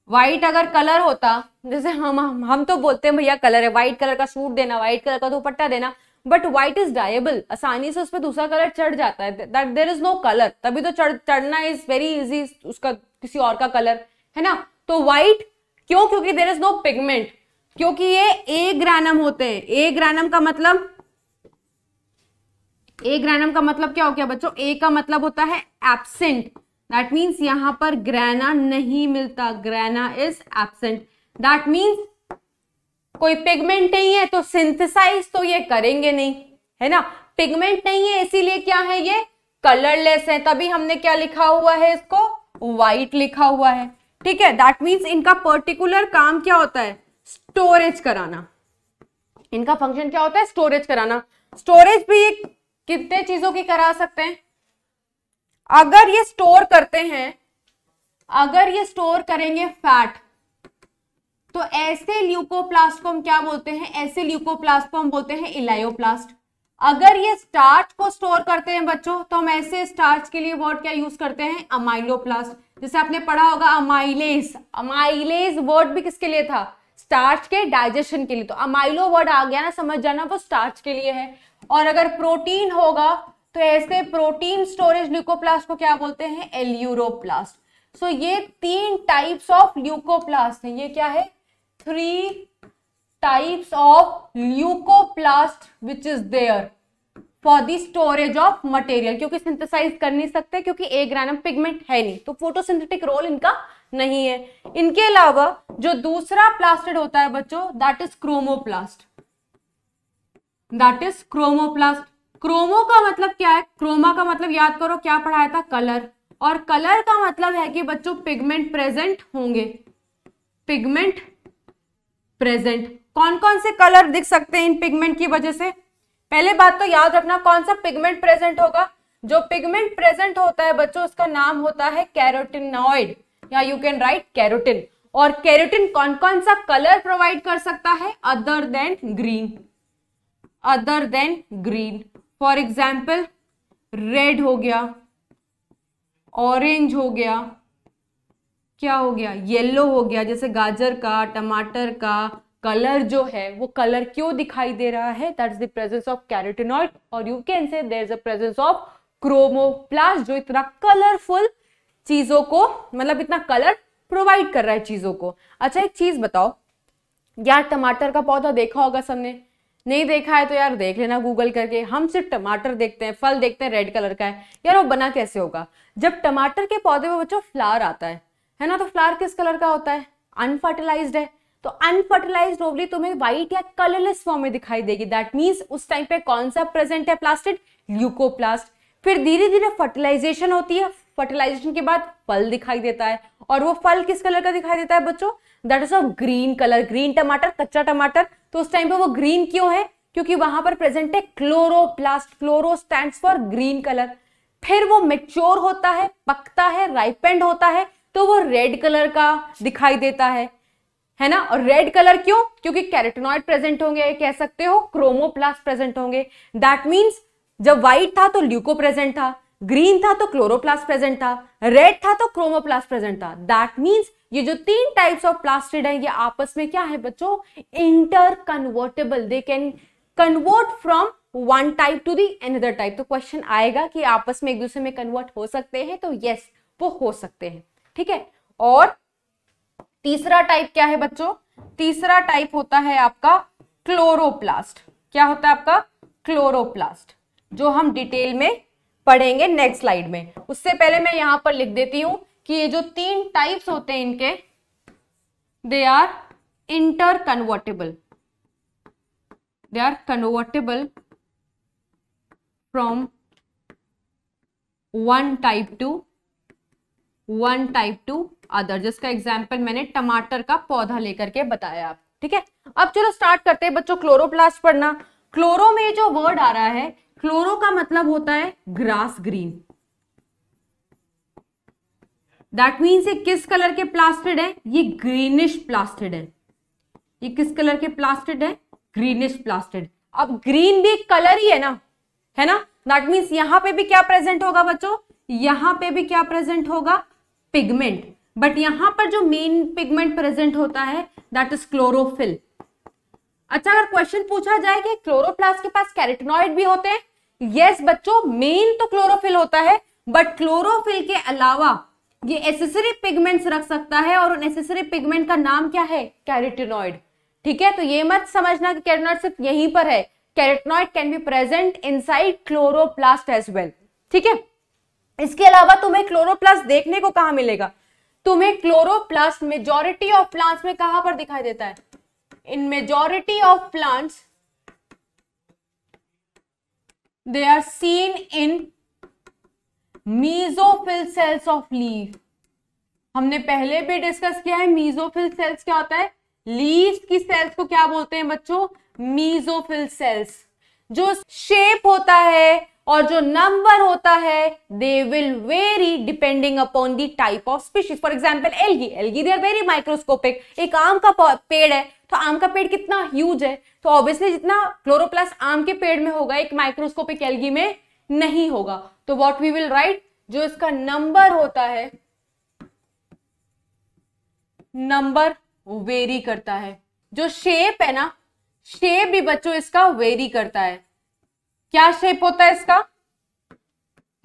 वाइट अगर कलर होता जैसे हम हम, तो बोलते हैं भैया कलर है वाइट कलर का सूट देना वाइट कलर का दुपट्टा देना बट व्हाइट इज डायबल आसानी से उस पर दूसरा कलर चढ़ जाता है that there is no colour तभी तो चढ़ चढ़ना इज वेरी इजी उसका किसी और का कलर है ना तो व्हाइट क्यों क्योंकि देर इज नो पिगमेंट क्योंकि ये ए ग्रैनम होते हैं ए ग्रैनम का मतलब ए ग्रैनम का मतलब क्या हो गया बच्चों ए का मतलब होता है एबसेंट दैट मीन्स यहां पर ग्रैना नहीं मिलता grana is absent that means कोई पिगमेंट नहीं है तो सिंथेसाइज तो ये करेंगे नहीं है ना पिगमेंट नहीं है इसीलिए क्या है ये कलरलेस है तभी हमने क्या लिखा हुआ है इसको व्हाइट लिखा हुआ है ठीक है दैट मीन्स इनका पर्टिकुलर काम क्या होता है स्टोरेज कराना इनका फंक्शन क्या होता है स्टोरेज कराना स्टोरेज भी ये कितने चीजों की करा सकते हैं अगर ये स्टोर करते हैं अगर ये स्टोर करेंगे फैट तो ऐसे ल्यूकोप्लास्ट को हम क्या बोलते हैं ऐसे ल्यूकोप्लास्ट को हम बोलते हैं इलायोप्लास्ट अगर ये स्टार्च को स्टोर करते हैं बच्चों तो हम ऐसे स्टार्च के लिए वर्ड क्या यूज करते हैं अमाइलोप्लास्ट जैसे आपने पढ़ा होगा अमाइलेस अमाइलेस वर्ड भी किसके लिए था स्टार्च के डाइजेशन के लिए तो अमाइलो वर्ड आ गया ना समझ जाना वो स्टार्च के लिए है और अगर प्रोटीन होगा तो ऐसे प्रोटीन स्टोरेज ल्यूकोप्लास्ट को क्या बोलते हैं एल्यूरोप्लास्ट सो so, ये तीन टाइप्स ऑफ ल्यूकोप्लास्ट है ये क्या है three types of leucoplast which is there for the storage of material क्योंकि सिंथेसाइज कर नहीं सकते क्योंकि ए ग्रानम पिगमेंट है नहीं तो फोटोसिंथेटिक रोल इनका नहीं है इनके अलावा जो दूसरा प्लास्टिड होता है बच्चों that is chromoplast that is chromoplast chromo का मतलब क्या है क्रोमा का मतलब याद करो क्या पढ़ाया था कलर और कलर का मतलब है कि बच्चों पिगमेंट प्रेजेंट होंगे पिगमेंट प्रेजेंट कौन कौन से कलर दिख सकते हैं इन पिगमेंट की वजह से पहले बात तो याद रखना कौन सा पिगमेंट प्रेजेंट होगा जो पिगमेंट प्रेजेंट होता है बच्चों उसका नाम होता है कैरोटिनॉइड या यू कैन राइट कैरोटिन और कैरोटिन कौन कौन सा कलर प्रोवाइड कर सकता है other than green other than green for example red हो गया ऑरेंज हो गया क्या हो गया येलो हो गया जैसे गाजर का टमाटर का कलर जो है वो कलर क्यों दिखाई दे रहा है that is the presence of carotenoid और you can say there is a presence of chromoplast जो इतना कलरफुल चीजों को मतलब इतना कलर प्रोवाइड कर रहा है चीजों को अच्छा एक चीज बताओ यार टमाटर का पौधा देखा होगा सबने नहीं देखा है तो यार देख लेना गूगल करके हम सिर्फ टमाटर देखते हैं फल देखते हैं रेड कलर का है यार वो बना कैसे होगा जब टमाटर के पौधे में बच्चों फ्लावर आता है है ना तो फ्लावर किस कलर का होता है अनफर्टिलाइज है तो अनफर्टिलाइज ओवली तुम्हें व्हाइट या कलरलेस फॉर्म में दिखाई देगी दैट मीन्स उस टाइम पे कौन सा प्रेजेंट है प्लास्टिड ल्यूकोप्लास्ट फिर धीरे धीरे फर्टिलाइजेशन होती है फर्टिलाइजेशन के बाद फल दिखाई देता है और वो फल किस कलर का दिखाई देता है बच्चों that is a green colour green टमाटर कच्चा टमाटर तो उस टाइम पे वो ग्रीन क्यों है क्योंकि वहां पर प्रेजेंट है chloroplast chloro stand for green colour फिर वो मेच्योर होता है पकता है राइपेंड होता है तो वो रेड कलर का दिखाई देता है है ना और रेड कलर क्यों क्योंकि कैरेटोनॉइड प्रेजेंट होंगे कह सकते हो क्रोमोप्लास्ट प्रेजेंट होंगे दैट मीन्स जब व्हाइट था तो ल्यूको प्रेजेंट था ग्रीन था तो क्लोरोप्लास्ट प्रेजेंट था रेड था तो क्रोमोप्लास्ट प्रेजेंट था दैट मीन्स ये जो तीन टाइप्स ऑफ प्लास्टिड है ये आपस में क्या है बच्चों interconvertible they can convert from one type to the another type तो क्वेश्चन आएगा कि आपस में एक दूसरे में कन्वर्ट हो सकते हैं तो यस yes, वो हो सकते हैं ठीक है और तीसरा टाइप क्या है बच्चों तीसरा टाइप होता है आपका क्लोरोप्लास्ट क्या होता है आपका क्लोरोप्लास्ट जो हम डिटेल में पढ़ेंगे नेक्स्ट स्लाइड में उससे पहले मैं यहां पर लिख देती हूं कि ये जो तीन टाइप्स होते हैं इनके they are interconvertible they are convertible from one type to one type to other जिसका एग्जाम्पल मैंने टमाटर का पौधा लेकर के बताया आप ठीक है अब चलो स्टार्ट करते हैं बच्चों क्लोरोप्लास्ट पढ़ना क्लोरो में जो वर्ड आ रहा है क्लोरो का मतलब होता है ग्रास ग्रीन दैट मीन्स ये किस कलर के प्लास्टिड है ये ग्रीनिश प्लास्टिड है ये किस कलर के प्लास्टिड है ग्रीनिश प्लास्टिड अब ग्रीन भी कलर ही है ना है ना दैट मीन्स यहां पे भी क्या प्रेजेंट होगा बच्चों यहां पे भी क्या प्रेजेंट होगा पिगमेंट बट यहां पर जो मेन पिगमेंट प्रेजेंट होता है दैट इज क्लोरोफिल अच्छा अगर क्वेश्चन पूछा जाए कि क्लोरोप्लास्ट के पास कैरेटनॉइड भी होते हैं यस yes, बच्चों मेन तो क्लोरोफिल होता है बट क्लोरोफिल के अलावा ये एसेसरी पिगमेंट्स रख सकता है और उन एसेसरी पिगमेंट का नाम क्या है कैरेटिनॉइड ठीक है तो ये मत समझना कि कैरेटनॉइड सिर्फ यहीं पर है carotenoid can be present inside chloroplast as well ठीक है इसके अलावा तुम्हें क्लोरोप्लास देखने को कहा मिलेगा तुम्हें क्लोरोप्लास्ट मेजोरिटी ऑफ प्लांट्स में कहां पर दिखाई देता है in majority of plants they are seen in mesophyll cells of leave हमने पहले भी डिस्कस किया है मीजोफिल सेल्स क्या होता है लीव्स की सेल्स को क्या बोलते हैं बच्चों मीजोफिल सेल्स जो शेप होता है और जो नंबर होता है they will vary depending upon the type of species for example algae algae they are very microscopic एक आम का पेड़ है तो आम का पेड़ कितना ह्यूज है तो ऑब्वियसली जितना क्लोरोप्लास आम के पेड़ में होगा एक माइक्रोस्कोपिक एलगी में नहीं होगा तो वॉट वी विल राइट जो इसका नंबर होता है नंबर वेरी करता है जो शेप है ना शेप भी बच्चों इसका वेरी करता है क्या शेप होता है इसका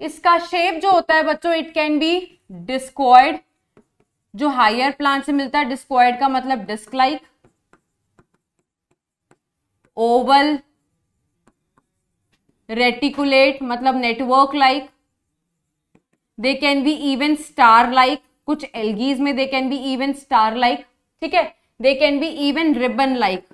इसका शेप जो होता है बच्चों इट कैन बी डिस्कॉइड जो हायर प्लांट से मिलता है डिस्कॉइड का मतलब डिस्क लाइक ओवल रेटिकुलेट मतलब network like they can be even star like कुछ एलगीज में they can be even star like ठीक है they can be even ribbon like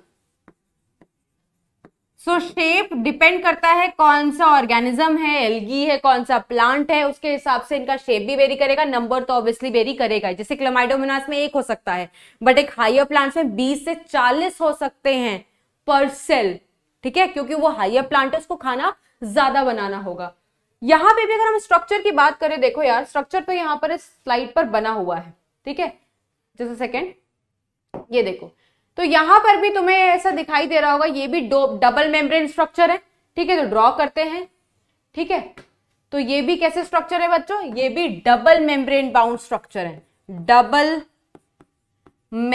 so shape depend करता है कौन सा ऑर्गेनिज्म है एलगी है कौन सा प्लांट है उसके हिसाब से इनका शेप भी वेरी करेगा नंबर तो ऑब्वियसली वेरी करेगा जैसे क्लोमाइडोमिनास में एक हो सकता है बट एक हाइयर प्लांट्स में 20 से 40 हो सकते हैं पर सेल ठीक है क्योंकि वो हाइयर प्लांट है उसको खाना ज्यादा बनाना होगा यहाँ पे भी अगर हम स्ट्रक्चर की बात करें देखो यार स्ट्रक्चर तो यहाँ पर स्लाइड पर बना हुआ है ठीक है जैसे सेकेंड ये देखो तो यहां पर भी तुम्हें ऐसा दिखाई दे रहा होगा ये भी डबल मेम्ब्रेन स्ट्रक्चर है ठीक है तो ड्रॉ करते हैं ठीक है तो ये भी कैसे स्ट्रक्चर है बच्चों ये भी डबल मेम्ब्रेन बाउंड स्ट्रक्चर है double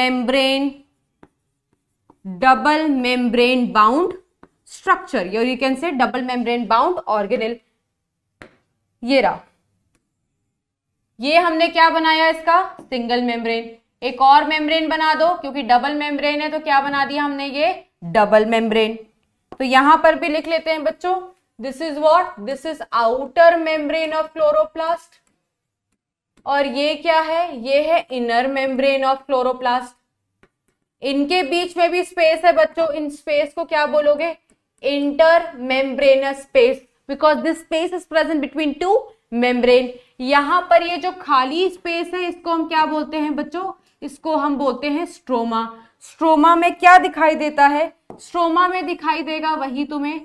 membrane double membrane bound structure you can say double membrane bound organelle ये रहा ये हमने क्या बनाया इसका सिंगल मेम्ब्रेन एक और मेम्ब्रेन बना दो क्योंकि डबल मेम्ब्रेन है तो क्या बना दिया हमने ये डबल मेम्ब्रेन तो यहां पर भी लिख लेते हैं बच्चों this is what this is outer membrane of chloroplast और ये क्या है ये है इनर मेम्ब्रेन ऑफ क्लोरोप्लास्ट इनके बीच में भी स्पेस है बच्चों इन स्पेस को क्या बोलोगे inter membranes space because this space is present between two membrane यहां पर ये जो खाली स्पेस है इसको हम क्या बोलते हैं बच्चों इसको हम बोलते हैं स्ट्रोमा स्ट्रोमा में क्या दिखाई देता है स्ट्रोमा में दिखाई देगा वही तुम्हें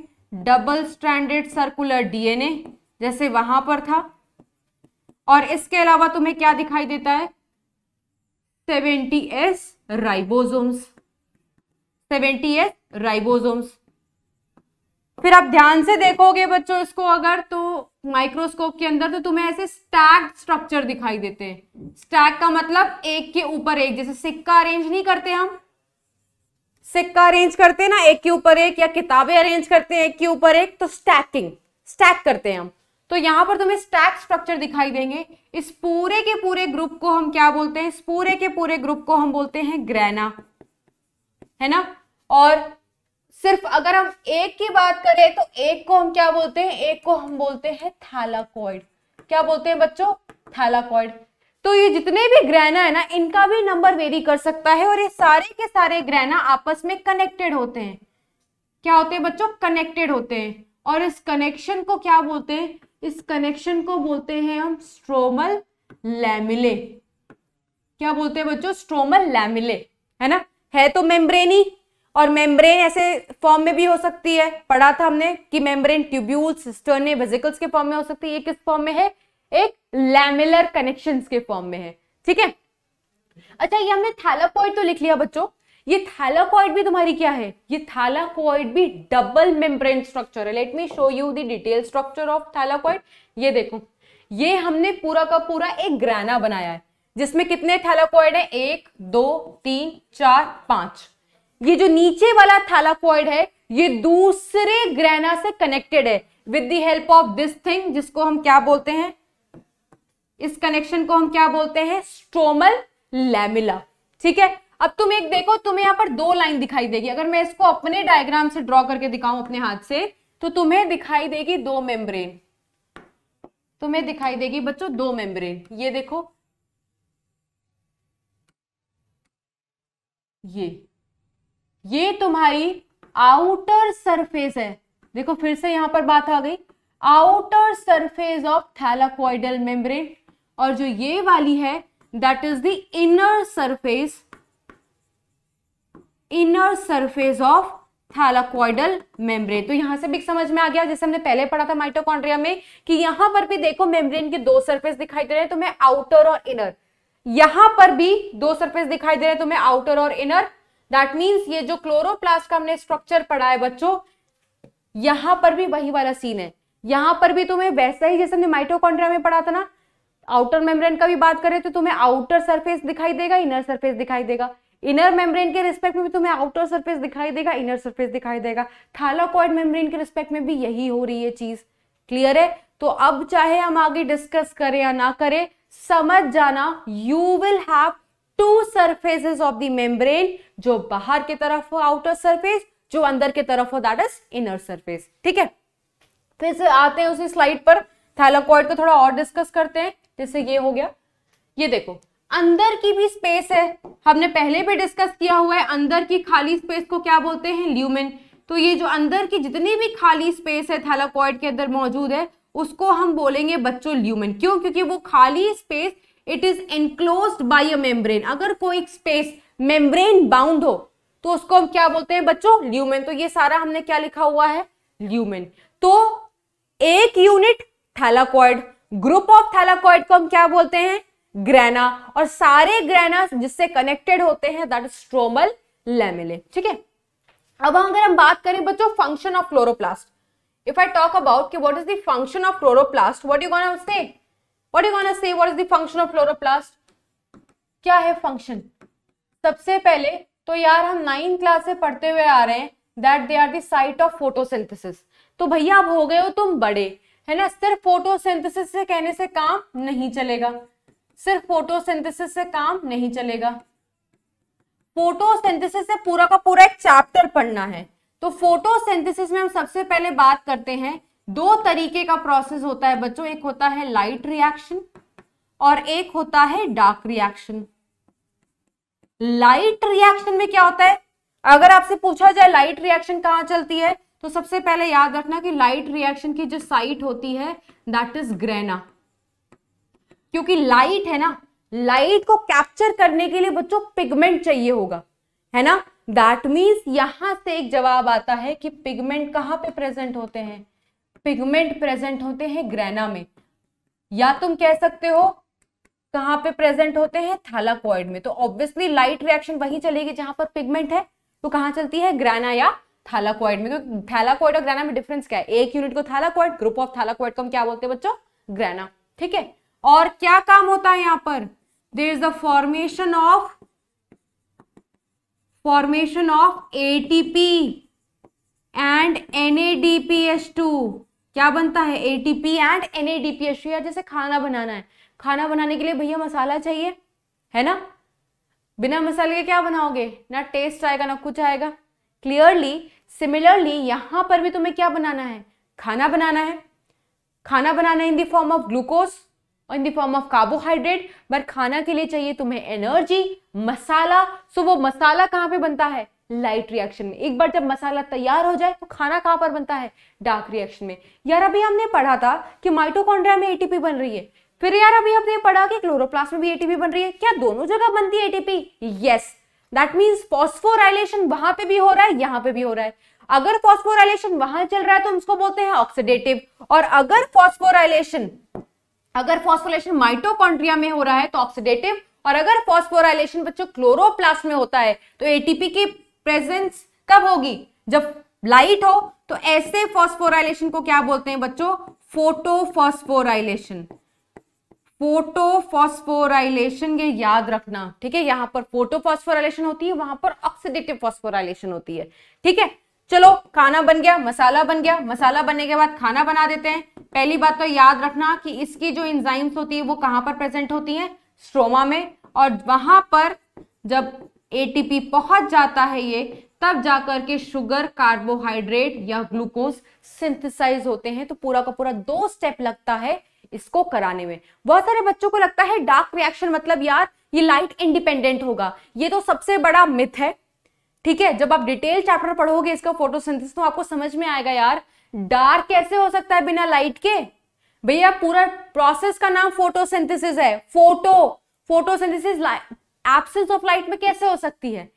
डबल स्टैंडर्ड सर्कुलर डीएनए जैसे वहां पर था और इसके अलावा तुम्हें क्या दिखाई देता है seventy S ribosomes seventy S ribosomes फिर आप ध्यान से देखोगे बच्चों इसको अगर तो माइक्रोस्कोप के अंदर तो तुम्हें ऐसे स्टैक स्ट्रक्चर दिखाई देते हैं स्टैक का मतलब एक के ऊपर एक जैसे सिक्का अरेंज नहीं करते हम सिक्का अरेंज करते हैं ना एक के ऊपर एक या किताबें अरेंज करते हैं एक के ऊपर एक तो स्टैकिंग स्टैक करते हैं हम तो यहां पर तुम्हें स्टैक स्ट्रक्चर दिखाई देंगे इस पूरे के पूरे ग्रुप को हम क्या बोलते हैं इस पूरे के पूरे ग्रुप को हम बोलते हैं ग्रैना है ना और सिर्फ अगर हम एक की बात करें तो एक को हम क्या बोलते हैं एक को हम बोलते हैं थैलाकॉइड क्या बोलते हैं बच्चों थैलाकॉइड तो ये जितने भी ग्रहना है ना इनका भी नंबर वेरी कर सकता है और ये सारे के सारे ग्रहना आपस में कनेक्टेड होते हैं क्या होते हैं बच्चों कनेक्टेड होते हैं और इस कनेक्शन को क्या बोलते हैं इस कनेक्शन को बोलते हैं हम स्ट्रोमल लैमिले क्या बोलते हैं बच्चों स्ट्रोमल लैमिले है ना है तो मेम्ब्रेनी और मेम्ब्रेन ऐसे फॉर्म में भी हो सकती है पढ़ा था हमने कि मेम्ब्रेन ट्यूब्यूल्स स्टर्ने वेजिकल्स के फॉर्म में हो सकती है ये किस फॉर्म में है एक लैमिलर कनेक्शन के फॉर्म में है ठीक है अच्छा ये हमने थैलापॉइड तो लिख लिया बच्चों ये थैलापॉइड भी तुम्हारी क्या है ये थैलापॉइड भी डबल मेम्ब्रेन स्ट्रक्चर है let me show you the detail structure of thylakoid ये देखो ये हमने पूरा का पूरा एक ग्राना बनाया है जिसमें कितने थैलापॉइड है एक दो तीन चार पांच ये जो नीचे वाला थैलाकॉइड है ये दूसरे ग्रैना से कनेक्टेड है with the help of this thing जिसको हम क्या बोलते हैं इस कनेक्शन को हम क्या बोलते हैं स्ट्रोमल लैमिला ठीक है अब तुम एक देखो तुम्हें यहाँ पर दो लाइन दिखाई देगी अगर मैं इसको अपने डायग्राम से ड्रॉ करके दिखाऊं अपने हाथ से तो तुम्हें दिखाई देगी दो मेम्ब्रेन तुम्हें दिखाई देगी बच्चों दो मेम्ब्रेन ये देखो ये ये तुम्हारी आउटर सरफेस है देखो फिर से यहां पर बात आ गई outer surface of thylakoidal membrane और जो ये वाली है that is the inner surface inner surface of thylakoidal membrane तो यहां से भी समझ में आ गया जैसे हमने पहले पढ़ा था माइटोकॉन्ड्रिया में कि यहां पर भी देखो मेम्ब्रेन के दो सरफेस दिखाई दे रहे हैं तुम्हें तो आउटर और इनर यहां पर भी दो सरफेस दिखाई दे रहे हैं तुम्हें तो आउटर और इनर दैट मीन्स ये जो क्लोरोप्लास्ट का हमने स्ट्रक्चर पढ़ा है बच्चों यहां पर भी वही वाला सीन है यहां पर भी तुम्हें वैसा ही जैसे माइटोकॉन्ड्रिया में पढ़ा था ना आउटर मेम्ब्रेन का भी बात करें तो तुम्हें आउटर सरफेस दिखाई देगा इनर सरफेस दिखाई देगा इनर मेम्ब्रेन के रिस्पेक्ट में भी तुम्हें आउटर सरफेस दिखाई देगा इनर सरफेस दिखाई देगा थालाकॉइड मेम्ब्रेन के रिस्पेक्ट में भी यही हो रही है चीज क्लियर है तो अब चाहे हम आगे डिस्कस करें या ना करें समझ जाना you will have two surfaces of the membrane जो बाहर की तरफ हो आउटर सरफेस जो अंदर की तरफ हो दैट इज इनर सरफेस ठीक है फिर तो से आते हैं उसी स्लाइड पर थैलाकॉइड को थोड़ा और डिस्कस करते हैं जैसे ये हो गया ये देखो अंदर की भी स्पेस है हमने पहले भी डिस्कस किया हुआ है अंदर की खाली स्पेस को क्या बोलते हैं ल्यूमेन तो ये जो अंदर की जितनी भी खाली स्पेस है थैलाकॉइड के अंदर मौजूद है उसको हम बोलेंगे बच्चों ल्यूमेन क्यों क्योंकि वो खाली space it is enclose by a membrane अगर कोई स्पेस मेम्ब्रेन बाउंड हो तो उसको हम क्या बोलते हैं बच्चों ल्यूमेन तो ये सारा हमने क्या लिखा हुआ है ल्यूमेन तो एक unit thylakoid group of thylakoid को हम क्या बोलते हैं ग्रैना और सारे ग्रैना जिससे कनेक्टेड होते हैं दैट इज स्ट्रोमल लेमिले ठीक है अब अगर हम बात करें बच्चों function of chloroplast if I talk about कि what is the function of chloroplast what you gonna say what you gonna say what is the function of chloroplast क्या है फंक्शन सबसे पहले तो यार हम नाइन क्लास से पढ़ते हुए आ रहे हैं that they are the site of photosynthesis तो भैया आप हो गए हो तुम बड़े है ना सिर्फ फोटोसिंथेसिस से कहने से काम नहीं चलेगा सिर्फ फोटोसिंथेसिस से काम नहीं चलेगा फोटोसिंथेसिस से पूरा का पूरा एक चैप्टर पढ़ना है तो फोटोसिंथेसिस में हम सबसे पहले बात करते हैं दो तरीके का प्रोसेस होता है बच्चों एक होता है लाइट रिएक्शन और एक होता है डार्क रिएक्शन लाइट रिएक्शन में क्या होता है अगर आपसे पूछा जाए लाइट रिएक्शन कहां चलती है तो सबसे पहले याद रखना कि लाइट रिएक्शन की जो साइट होती है दैट इज ग्रेना क्योंकि लाइट है ना लाइट को कैप्चर करने के लिए बच्चों पिगमेंट चाहिए होगा है ना दैट मीन्स यहां से एक जवाब आता है कि पिगमेंट कहां पे प्रेजेंट होते हैं पिगमेंट प्रेजेंट होते हैं ग्रेना में या तुम कह सकते हो कहां पे प्रेजेंट होते हैं थैलाकॉइड में तो ऑब्वियसली लाइट रिएक्शन वही चलेगी जहां पर पिगमेंट है तो कहां चलती है ग्रेना या थैलाकॉइड में क्योंकि तो थैलाकोइड और ग्रेना में डिफरेंस क्या है एक यूनिट को थैलाकॉइड ग्रुप ऑफ थैलाकॉइड को हम क्या बोलते हैं बच्चों ग्रेना ठीक है और क्या काम होता है यहां पर there is the formation of formation of ATP and NADPH two क्या बनता है एटीपी एंड एनएडीपीएस जैसे खाना बनाना है खाना बनाने के लिए भैया मसाला चाहिए है ना बिना मसाले के क्या बनाओगे ना टेस्ट आएगा ना कुछ आएगा क्लियरली सिमिलरली यहाँ पर भी तुम्हें क्या बनाना है खाना बनाना है खाना बनाना in the form of glucose और in the form of carbohydrate but खाना के लिए चाहिए तुम्हें एनर्जी मसाला सो वो मसाला कहाँ पे बनता है लाइट रिएक्शन में एक बार जब मसाला तैयार हो जाए तो खाना कहाँ पर बनता है डार्क रिएक्शन में यार अभी हमने पढ़ा था कि माइटोकॉन्ड्रिया में एटीपी बन रही है फिर यार अभी हमने पढ़ा कि क्लोरोप्लास्ट में भी एटीपी बन रही है क्या दोनों जगह बनती है ATP yes that means phosphorylation वहां पे भी हो रहा है यहाँ पे भी हो रहा है अगर फॉस्फोराइलेशन वहां चल रहा है तो हम उसको बोलते हैं ऑक्सीडेटिव और अगर फॉस्फोराइलेशन अगर फॉस्फोराइलेशन माइटोकॉन्ड्रिया में हो रहा है तो ऑक्सीडेटिव और अगर फॉस्फोराइलेशन बच्चों क्लोरोप्लास्ट में होता है तो एटीपी के प्रेजेंस कब होगी जब लाइट हो तो ऐसे फॉस्फोराइलेशन को क्या बोलते हैं बच्चों फोटो फॉस्फोराइलेशन फोटो फॉस्फोराइलेशन ये याद रखना ठीक है यहां पर फोटो फॉस्फोराइलेशन होती है वहां पर ऑक्सीडेटिव फॉस्फोराइलेशन होती है ठीक है चलो खाना बन गया मसाला बन गया मसाला बनने के बाद खाना बना देते हैं पहली बात तो याद रखना कि इसकी जो इंजाइम्स होती है वो कहां पर प्रेजेंट होती है स्ट्रोमा में और वहां पर जब एटीपी पहुंच जाता है ये तब जाकर के शुगर कार्बोहाइड्रेट या ग्लूकोज सिंथेसाइज होते हैं तो पूरा का पूरा दो स्टेप लगता है इसको कराने में बहुत सारे बच्चों को लगता है डार्क रिएक्शन मतलब यार ये लाइट इंडिपेंडेंट होगा ये तो सबसे बड़ा मिथ है ठीक है जब आप डिटेल चैप्टर पढ़ोगे इसका फोटोसिंथेसिस तो आपको समझ में आएगा यार डार्क कैसे हो सकता है बिना लाइट के भैया पूरा प्रोसेस का नाम फोटोसिंथेसिस है photo photosynthesis absence of light में कैसे हो सकती है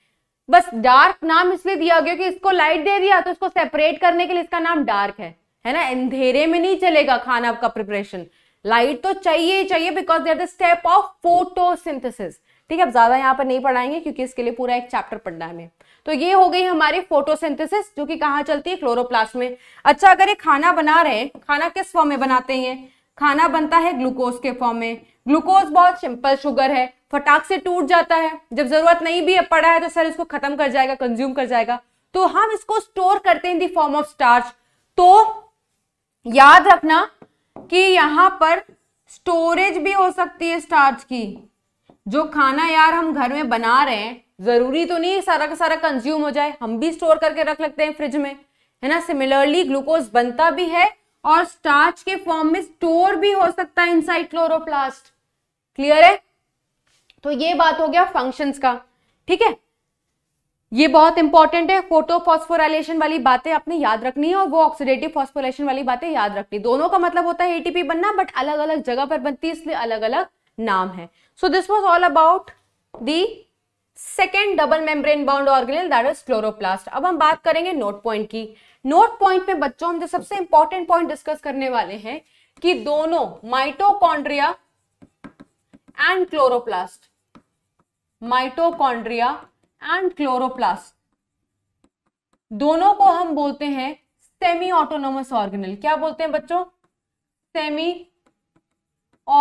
बस डार्क नाम इसलिए दिया गया कि इसको लाइट दे दिया तो इसको सेपरेट करने के लिए इसका नाम डार्क है है ना अंधेरे में नहीं चलेगा खाना का प्रिपरेशन लाइट तो चाहिए ही चाहिए because they are the step of photosynthesis ठीक है अब ज्यादा यहाँ पर नहीं पढ़ाएंगे क्योंकि इसके लिए पूरा एक चैप्टर पढ़ना है हमें तो ये हो गई हमारी फोटोसिंथेसिस जो कि कहाँ चलती है क्लोरोप्लास्ट में अच्छा अगर ये खाना बना रहे हैं खाना किस फॉर्म में बनाते हैं खाना बनता है ग्लूकोज के फॉर्म में ग्लूकोज बहुत सिंपल शुगर है फटाक से टूट जाता है जब जरूरत नहीं भी पड़ा है तो सर इसको खत्म कर जाएगा कंज्यूम कर जाएगा तो हम इसको स्टोर करते हैं इन फॉर्म ऑफ स्टार्च तो याद रखना कि यहां पर स्टोरेज भी हो सकती है स्टार्च की जो खाना यार हम घर में बना रहे हैं जरूरी तो नहीं सारा का सारा कंज्यूम हो जाए हम भी स्टोर करके रख लेते हैं फ्रिज में है ना सिमिलरली ग्लूकोज बनता भी है और स्टार्च के फॉर्म में स्टोर भी हो सकता है इनसाइड क्लोरोप्लास्ट क्लियर है तो ये बात हो गया फंक्शंस का ठीक है ये बहुत इंपॉर्टेंट है फोटो फॉस्फोराइलेशन वाली बातें आपने याद रखनी है और वो ऑक्सीडेटिव फॉस्फोराइलेशन वाली बातें याद रखनी दोनों का मतलब होता है एटीपी बनना बट अलग अलग जगह पर बनती है इसलिए अलग अलग नाम है so this was all about the second double membrane bound organ that is chloroplast अब हम बात करेंगे नोट पॉइंट की नोट पॉइंट में बच्चों हम जो सबसे इंपॉर्टेंट पॉइंट डिस्कस करने वाले हैं कि दोनों mitochondria and chloroplast mitochondria and chloroplast दोनों को हम बोलते हैं सेमी ऑटोनोमस ऑर्गेनल क्या बोलते हैं बच्चों semi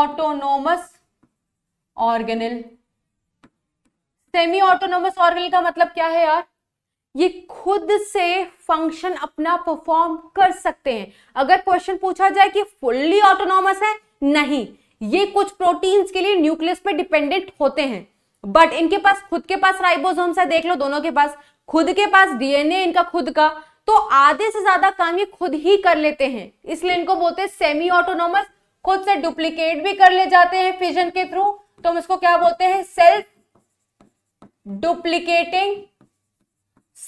autonomous organelle semi autonomous organelle का मतलब क्या है यार ये खुद से फंक्शन अपना परफॉर्म कर सकते हैं अगर क्वेश्चन पूछा जाए कि फुल्ली ऑटोनोमस है नहीं ये कुछ प्रोटीन्स के लिए न्यूक्लियस पे डिपेंडेंट होते हैं बट इनके पास खुद के पास राइबोसोम्स है देख लो दोनों के पास खुद के पास डीएनए इनका खुद का तो आधे से ज्यादा काम ये खुद ही कर लेते हैं इसलिए इनको बोलते हैं सेमी ऑटोनोमस खुद से डुप्लीकेट भी कर ले जाते हैं फिजन के थ्रू तो हम इसको क्या बोलते हैं self duplicating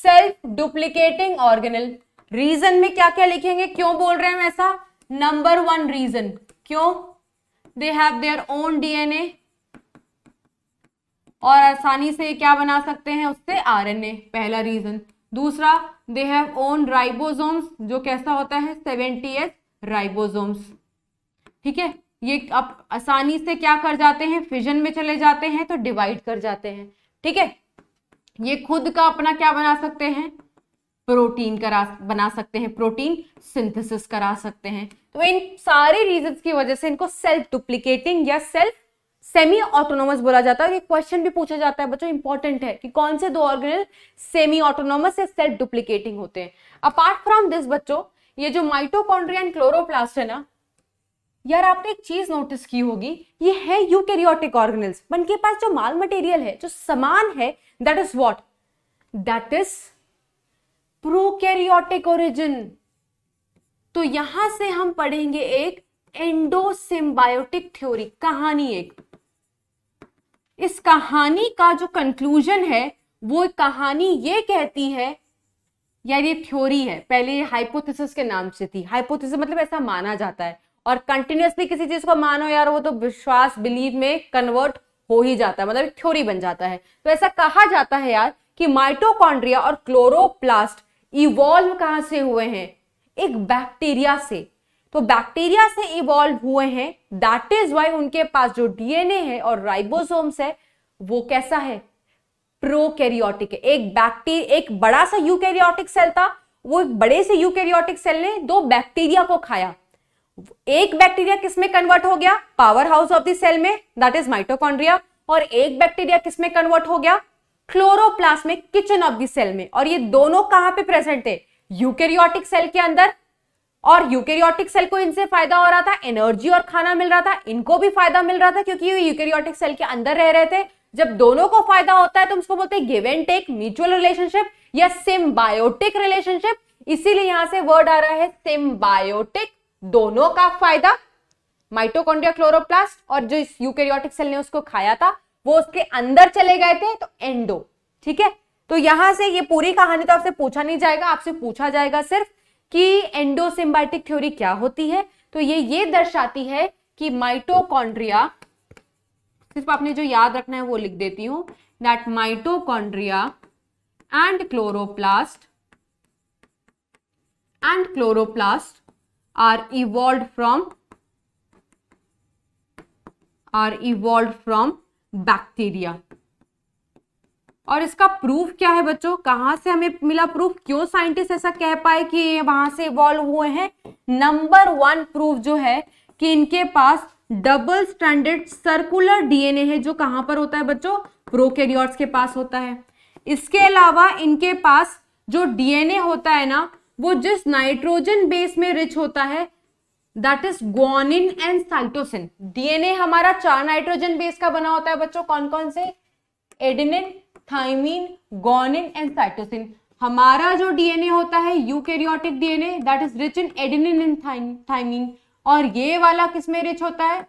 self duplicating organelle reason में क्या क्या लिखेंगे क्यों बोल रहे हैं हम ऐसा नंबर वन रीजन क्यों they have their own DNA और आसानी से क्या बना सकते हैं उससे आरएनए पहला रीजन दूसरा दे हैव ओन राइबोसोम्स जो कैसा होता है सेवेंटी एस राइबोसोम्स ठीक है ये आप आसानी से क्या कर जाते हैं फिजन में चले जाते हैं तो डिवाइड कर जाते हैं ठीक है ये खुद का अपना क्या बना सकते हैं प्रोटीन करा बना सकते हैं प्रोटीन सिंथेसिस करा सकते हैं तो इन सारे रीजंस की वजह से इनको सेल्फ डुप्लीकेटिंग या सेल्फ सेमी ऑटोनोमस बोला जाता है ये क्वेश्चन भी पूछा जाता है बच्चों इंपॉर्टेंट है कि कौन से दो ऑर्गेनल सेमी ऑटोनोमस या सेल्फ डुप्लीकेटिंग होते हैं अपार्ट फ्रॉम दिस बच्चों ये जो माइटोकॉन्ड्रियन क्लोरोप्लास्ट है ना यार आपने एक चीज नोटिस की होगी ये है यूकैरियोटिक ऑर्गेनल्स उनके पास जो माल मटेरियल है जो समान है that is what that is prokaryotic origin तो यहां से हम पढ़ेंगे एक एंडोसिम्बायोटिक थ्योरी कहानी एक इस कहानी का जो कंक्लूजन है वो कहानी ये कहती है या ये थ्योरी है पहले हाइपोथेसिस के नाम से थी हाइपोथेसिस मतलब ऐसा माना जाता है और कंटिन्यूसली किसी चीज को मानो यार वो तो विश्वास बिलीव में कन्वर्ट हो ही जाता है मतलब थ्योरी बन जाता है तो ऐसा कहा जाता है यार कि माइटोकॉन्ड्रिया और क्लोरोप्लास्ट इवॉल्व कहाँ से हुए हैं एक बैक्टीरिया से तो बैक्टीरिया से इवॉल्व हुए हैं दैट इज वाई उनके पास जो डीएनए है और राइबोसोम्स है वो कैसा है प्रोकैरियोटिक है एक बैक्टीरिया एक बड़ा सा यूकैरियोटिक सेल था वो एक बड़े से यूकैरियोटिक सेल ने दो बैक्टीरिया को खाया एक बैक्टीरिया किसमें कन्वर्ट हो गया power house of the cell में दैट इज माइटोकॉन्ड्रिया और एक बैक्टीरिया किसमें कन्वर्ट हो गया में किचन ऑफ द सेल में और ये दोनों कहां पे प्रेजेंट है यूकेरियोटिक सेल के अंदर और यूकेरियोटिक सेल को इनसे फायदा हो रहा था एनर्जी और खाना मिल रहा था इनको भी फायदा मिल रहा था क्योंकि ये यूकेरियोटिक सेल के अंदर रह रहे थे जब दोनों को फायदा होता है तो उसको बोलते हैं give and take mutual relationship या सिम्बायोटिक रिलेशनशिप इसीलिए यहां से वर्ड आ रहा है सिम्बायोटिक दोनों का फायदा माइटोकॉन्ड्रिया क्लोरोप्लास्ट और जो इस यूकेरियोटिक सेल ने उसको खाया था वो उसके अंदर चले गए थे तो एंडो ठीक है तो यहां से ये पूरी कहानी तो आपसे पूछा नहीं जाएगा आपसे पूछा जाएगा सिर्फ कि एंडोसिम्बायोटिक थ्योरी क्या होती है तो ये ये दर्शाती है कि माइटोकॉन्ड्रिया सिर्फ आपने जो याद रखना है वो लिख देती हूं that mitochondria and chloroplast and chloroplast are evolve from are evolve from bacteria और इसका प्रूफ क्या है बच्चों कहां से हमें मिला प्रूफ क्यों साइंटिस्ट ऐसा कह पाए कि ये वहां से इवॉल्व हुए हैं नंबर वन प्रूफ जो है कि इनके पास डबल स्टैंडर्ड सर्कुलर डीएनए है जो कहां पर होता है बच्चों प्रोकैरियोट्स के पास होता है इसके अलावा इनके पास जो डीएनए होता है ना वो जिस नाइट्रोजन बेस में रिच होता है that is guanine and cytosine DNA हमारा चार नाइट्रोजन बेस का बना होता है बच्चों कौन कौन से adenine thymine guanine and cytosine हमारा जो डीएनए होता है eukaryotic DNA that is rich in adenine and thymine और ये वाला किसमें रिच होता है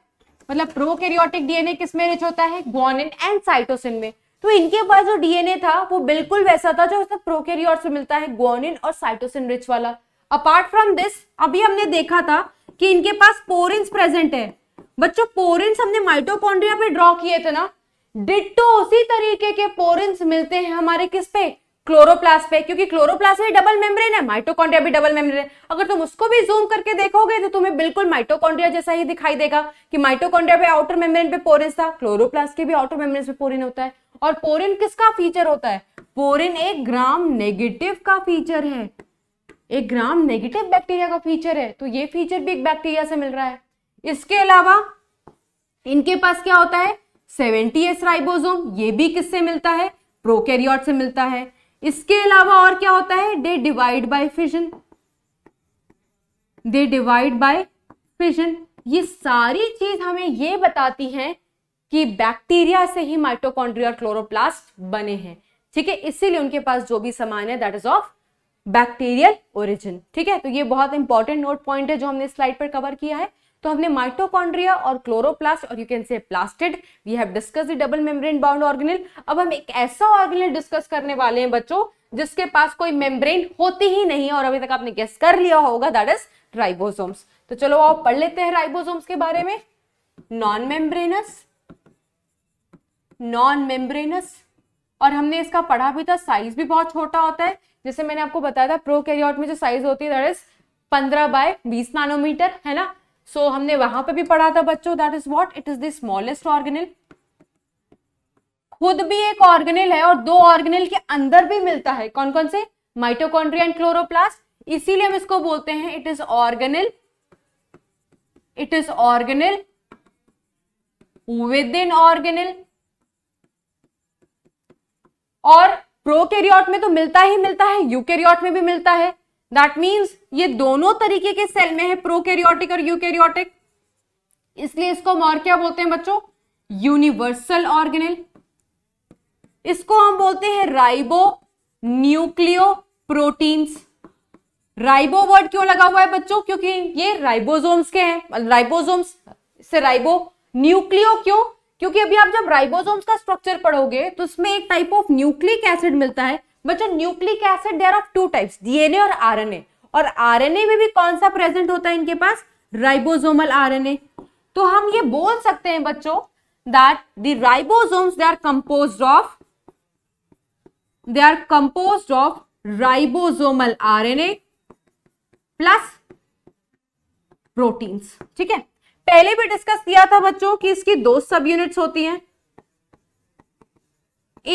मतलब प्रोकैरियोटिक डीएनए किसमें रिच होता है ग्वानिन एंड साइटोसिन में तो इनके पास जो डीएनए था वो बिल्कुल वैसा था जो प्रोकैरियोट्स में मिलता है ग्वानिन और साइटोसिन रिच वाला अपार्ट फ्रॉम दिस अभी हमने देखा था कि इनके पास पोरिंस प्रेजेंट है बच्चों पोरिंस हमने माइटोकॉन्ड्रिया पे ड्रॉ किए थे ना डिट्टो उसी तरीके के पोरिंस मिलते हैं हमारे किस पे क्लोरोप्लास्ट पे क्योंकि क्लोरोप्लास्ट भी डबल मेम्ब्रेन है माइटोकॉन्ड्रिया भी डबल मेम्ब्रेन है अगर तुम उसको भी जूम करके देखोगे तो तुम्हें बिल्कुल माइटोकॉन्ड्रिया जैसा ही दिखाई देगा कि माइटोकॉन्ड्रिया पे आउटर मेम्ब्रेन पे पोरिन था क्लोरोप्लास्ट के भी आउटर मेम्ब्रेन पे पोरिन होता है और पोरिन किसका फीचर होता है पोरिन एक ग्राम नेगेटिव का फीचर है एक ग्राम नेगेटिव बैक्टीरिया का फीचर है तो ये फीचर भी एक बैक्टीरिया से मिल रहा है इसके अलावा इनके पास क्या होता है सेवेंटी एस राइबोजोम ये भी किससे मिलता है प्रोकैरियोट से मिलता है इसके अलावा और क्या होता है they divide by fission they divide by fission ये सारी चीज हमें ये बताती हैं कि बैक्टीरिया से ही माइटोकॉन्ड्रिया और क्लोरोप्लास्ट बने हैं ठीक है इसीलिए उनके पास जो भी सामान है that is of bacterial origin ठीक है तो ये बहुत इंपॉर्टेंट नोट पॉइंट है जो हमने स्लाइड पर कवर किया है तो हमने माइटोकॉन्ड्रिया और क्लोरोप्लास्ट और you can say plastid we have discuss double membrane bound organelle अब हम एक ऐसा ऑर्गेनिल डिस्कस करने वाले हैं बच्चों जिसके पास कोई मेम्ब्रेन होती ही नहीं और अभी तक आपने गेस कर लिया होगा दैट इज राइबोसोम्स तो चलो आप पढ़ लेते हैं राइबोसोम्स के बारे में नॉन मेम्ब्रेनस नॉन मेम्ब्रेनस और हमने इसका पढ़ा भी था साइज भी बहुत छोटा होता है जैसे मैंने आपको बताया था कैरियॉट में जो साइज होती है दैट इज पंद्रह बाय बीस नैनोमीटर है ना सो so, हमने वहां पे भी पढ़ा था बच्चों that is what it is the smallest organelle खुद भी एक ऑर्गेनिल है और दो ऑर्गेनिल के अंदर भी मिलता है कौन कौन से माइटोकॉन्ड्रिया एंड क्लोरोप्लास्ट इसीलिए हम इसको बोलते हैं it is organelle it is organelle within organelle और प्रोकैरियोट में तो मिलता ही मिलता है यूकैरियोट में भी मिलता है दैट मीन्स ये दोनों तरीके के सेल में है प्रोकैरियोटिक और यूकैरियोटिक इसलिए इसको हम और क्या बोलते हैं बच्चों यूनिवर्सल ऑर्गेनल इसको हम बोलते हैं ribo nucleo proteins ribo word क्यों लगा हुआ है बच्चों क्योंकि ये राइबोजोम्स के हैं राइबोजोम्स से राइबो न्यूक्लियो क्यों क्योंकि अभी आप जब राइबोसोम का स्ट्रक्चर पढ़ोगे तो उसमें एक टाइप ऑफ न्यूक्लिक एसिड मिलता है बच्चों nucleic acid there of two types DNA और आरएनए और आरएनए में भी कौन सा प्रेजेंट होता है इनके पास राइबोसोमल आरएनए तो हम ये बोल सकते हैं बच्चों that the ribosomes they are compose of they are compose of ribosomal RNA plus proteins ठीक है पहले भी डिस्कस किया था बच्चों कि इसकी दो सब यूनिट्स होती हैं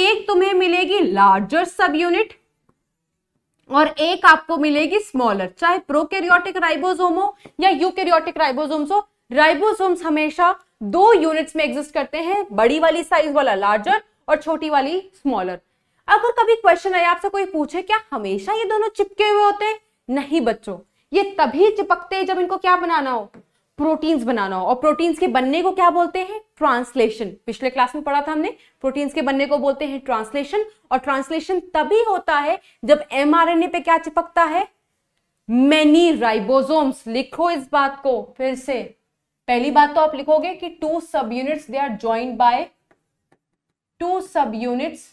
एक तुम्हें मिलेगी लार्जर सब यूनिट और एक आपको मिलेगी स्मॉलर चाहे प्रोकैरियोटिक राइबोसोम हो या यूकैरियोटिक राइबोसोम्स हो राइबोसोम्स हमेशा दो यूनिट्स में एग्जिस्ट करते हैं बड़ी वाली साइज वाला लार्जर और छोटी वाली स्मॉलर अगर कभी क्वेश्चन आया आपसे कोई पूछे क्या हमेशा ये दोनों चिपके हुए होते नहीं बच्चों ये तभी चिपकते हैं जब इनको क्या बनाना हो प्रोटीन्स बनाना हो और प्रोटीन्स के बनने को क्या बोलते हैं ट्रांसलेशन पिछले क्लास में पढ़ा था हमने प्रोटीन्स के बनने को बोलते हैं ट्रांसलेशन और ट्रांसलेशन तभी होता है जब एम पे क्या चिपकता है मेनी राइबोसोम्स लिखो इस बात को फिर से पहली बात तो आप लिखोगे कि two subunits they are joint by two subunits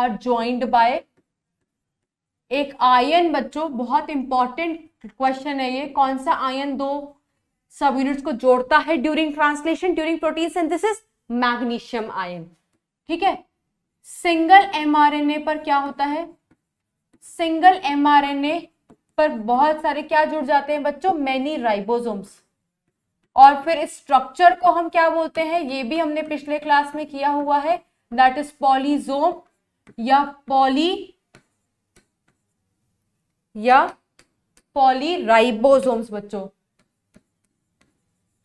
are joint by एक आयन बच्चों बहुत इंपॉर्टेंट क्वेश्चन है ये कौन सा आयन दो सब यूनिट्स को जोड़ता है during translation during protein synthesis magnesium ion ठीक है सिंगल एमआरएनए पर क्या होता है सिंगल एमआरएनए पर बहुत सारे क्या जुड़ जाते हैं बच्चों मैनी राइबोसोम्स और फिर इस स्ट्रक्चर को हम क्या बोलते हैं ये भी हमने पिछले क्लास में किया हुआ है दैट इज पॉलीजोम या पॉली या पॉली राइबोसोम्स बच्चों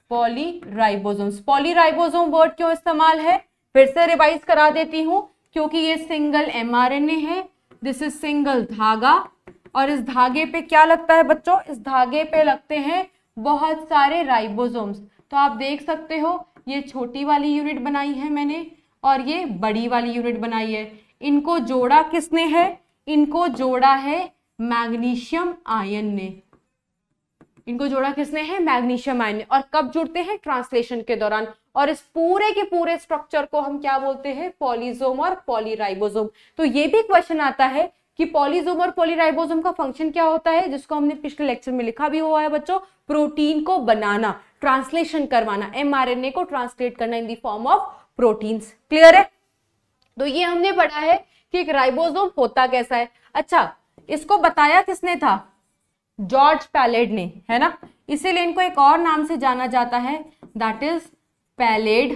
पॉलीराइबोसोम्स पॉलीराइबोसोम वर्ड क्यों इस्तेमाल है फिर से रिवाइज करा देती हूँ क्योंकि ये सिंगल एमआरएनए है दिस इज सिंगल धागा और इस धागे पे क्या लगता है बच्चों इस धागे पे लगते हैं बहुत सारे राइबोसोम्स तो आप देख सकते हो ये छोटी वाली यूनिट बनाई है मैंने और ये बड़ी वाली यूनिट बनाई है इनको जोड़ा किसने है इनको जोड़ा है मैग्नीशियम आयन ने इनको जोड़ा किसने है मैग्नीशियम आयन और कब जुड़ते हैं ट्रांसलेशन के दौरान और इस पूरे के पूरे स्ट्रक्चर को हम क्या बोलते हैं पॉलीजोम और पॉलीराइबोजोम तो ये भी क्वेश्चन आता है कि पॉलीजोम और पॉलीराइबोसोम का फंक्शन क्या होता है जिसको हमने पिछले लेक्चर में लिखा भी हुआ है बच्चों प्रोटीन को बनाना ट्रांसलेशन करवाना एमआरएनए को ट्रांसलेट करना in the form of proteins clear है तो ये हमने पढ़ा है कि एक राइबोसोम होता कैसा है अच्छा इसको बताया किसने था जॉर्ज पैलेड ने है ना इसीलिए इनको एक और नाम से जाना जाता है that is Palade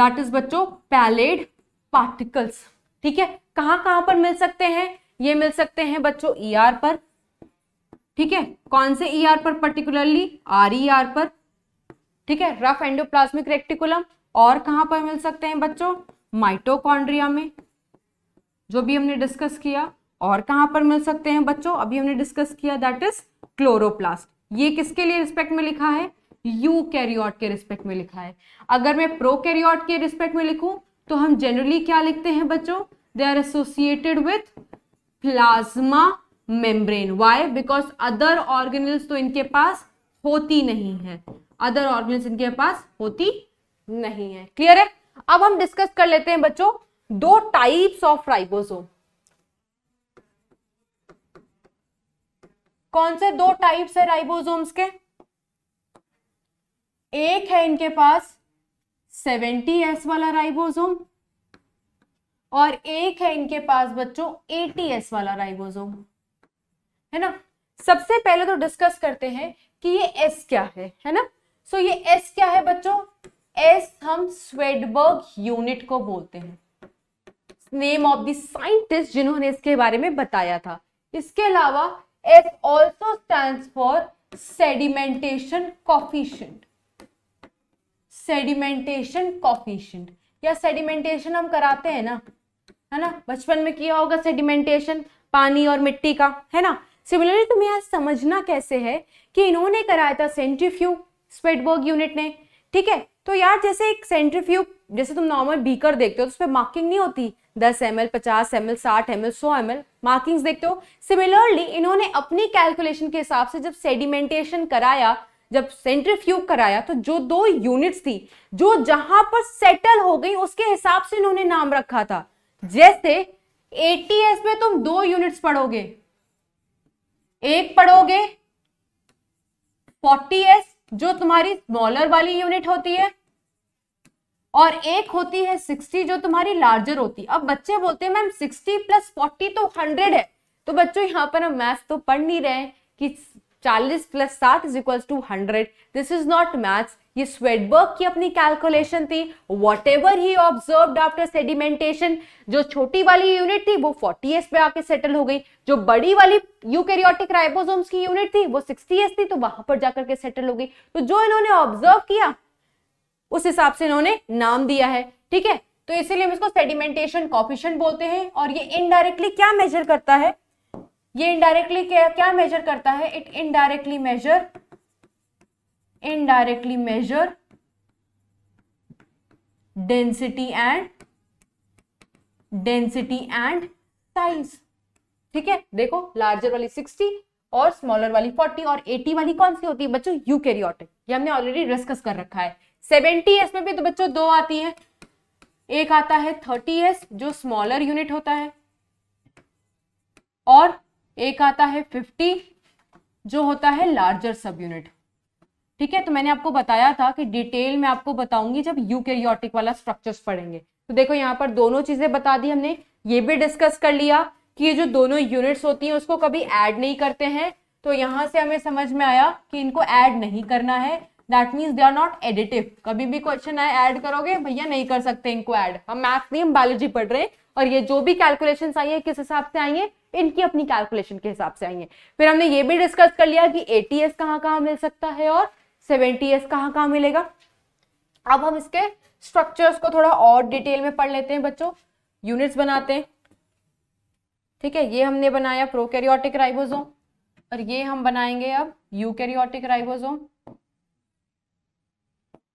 that is बच्चों पैलेड पार्टिकल्स ठीक है कहां कहां पर मिल सकते हैं ये मिल सकते हैं बच्चों ई e ER पर ठीक है कौन से ई e ER पर पर्टिकुलरली आर ई आर पर ठीक है रफ एंडोप्लाज्मिक रेक्टिकुलम और कहां पर मिल सकते हैं बच्चों माइटोकॉन्ड्रिया में जो भी हमने डिस्कस किया और कहां पर मिल सकते हैं बच्चों अभी हमने डिस्कस किया दैट इज क्लोरोप्लास्ट ये किसके लिए रिस्पेक्ट में लिखा है यू कैरियोट के रिस्पेक्ट में लिखा है अगर मैं प्रो कैरियोट के रिस्पेक्ट में लिखूं तो हम जनरली क्या लिखते हैं बच्चों they are associated with plasma membrane why because other organelles तो इनके पास होती नहीं है अदर ऑर्गेनल्स इनके पास होती नहीं है क्लियर है अब हम डिस्कस कर लेते हैं बच्चों दो टाइप्स ऑफ राइबोसोम कौन से दो टाइप्स है राइबोसोम्स के एक है इनके पास 70s वाला राइबोसोम और एक है इनके पास बच्चों 80s वाला राइबोसोम है ना सबसे पहले तो डिस्कस करते हैं कि ये एस क्या है है ना सो so, ये एस क्या है बच्चों एस हम स्वेडबर्ग यूनिट को बोलते हैं नेम ऑफ द साइंटिस्ट जिन्होंने इसके बारे में बताया था इसके अलावा S also stands for sedimentation coefficient. Sedimentation coefficient या सेडिमेंटेशन हम कराते हैं ना है ना बचपन में किया होगा सेडिमेंटेशन पानी और मिट्टी का है ना सिमिलरली तुम्हें आज समझना कैसे है कि इन्होंने कराया था सेंट्रीफ्यू स्पेटबर्ग यूनिट ने ठीक है तो यार जैसे एक सेंट्रीफ्यू जैसे तुम नॉर्मल बीकर देखते हो तो उस पर मार्किंग नहीं होती दस एम एल पचास एम एल साठ एम एल सौ एम एल मार्किंग देखते हो सिमिलरली इन्होंने अपनी कैलकुलेशन के हिसाब से जब सेडिमेंटेशन कराया जब सेंट्रीफ्यूग कराया तो जो दो यूनिट्स थी जो जहां पर सेटल हो गई उसके हिसाब से इन्होंने नाम रखा था जैसे एटीएस में तुम दो यूनिट्स पढ़ोगे एक पढ़ोगे एस जो तुम्हारी स्मॉलर वाली यूनिट होती है और एक होती है सिक्सटी जो तुम्हारी लार्जर होती है अब बच्चे बोलते हैं मैम सिक्सटी प्लस फोर्टी तो हंड्रेड है तो बच्चों यहाँ पर हम मैथ तो पढ़ नहीं रहे कि चालीस प्लस सात is equal to hundred this is not maths ये स्वेटबर्ग की अपनी कैलकुलेशन थी whatever he observe after sedimentation जो छोटी वाली यूनिट थी वो 40s पे आके सेटल हो गई जो बड़ी वाली यूकेरियोटिक राइबोसोम्स की यूनिट थी वो 60s थी तो वहां पर जाकर के सेटल हो गई तो जो इन्होंने ऑब्जर्व किया उस हिसाब से इन्होंने नाम दिया है ठीक है तो इसीलिए हम इसको सेडिमेंटेशन कॉपिशन बोलते हैं और ये इनडायरेक्टली क्या मेजर करता है ये इनडायरेक्टली क्या क्या मेजर करता है it indirectly measure indirectly measure density and density and size ठीक है देखो लार्जर वाली सिक्सटी और स्मॉलर वाली फोर्टी और एटी वाली कौन सी होती है बच्चों यू ये हमने ऑलरेडी डिस्कस कर रखा है सेवेंटी एस में भी तो बच्चों दो आती है एक आता है थर्टी एस जो स्मॉलर यूनिट होता है और एक आता है फिफ्टी जो होता है लार्जर सब यूनिट ठीक है तो मैंने आपको बताया था कि डिटेल में आपको बताऊंगी जब यूकेरियोटिक वाला स्ट्रक्चर्स पढ़ेंगे तो देखो यहां पर दोनों चीजें बता दी हमने ये भी डिस्कस कर लिया कि ये जो दोनों यूनिट्स होती हैं उसको कभी ऐड नहीं करते हैं तो यहां से हमें समझ में आया कि इनको ऐड नहीं करना है that means they are not additive कभी भी क्वेश्चन आए ऐड करोगे भैया नहीं कर सकते इनको ऐड हम मैथ नहीं हम बायोलॉजी पढ़ रहे हैं और ये जो भी कैलकुलेशन आई है किस हिसाब से आई है इनकी अपनी कैलकुलेशन के हिसाब से आई है फिर हमने ये भी डिस्कस कर लिया कि एटी एस कहाँ कहाँ मिल सकता है और सेवेंटी एस कहाँ कहाँ मिलेगा अब हम इसके स्ट्रक्चर्स को थोड़ा और डिटेल में पढ़ लेते हैं बच्चों यूनिट्स बनाते हैं ठीक है ये हमने बनाया प्रोकैरियोटिक राइबोसोम और ये हम बनाएंगे अब यूकैरियोटिक राइबोसोम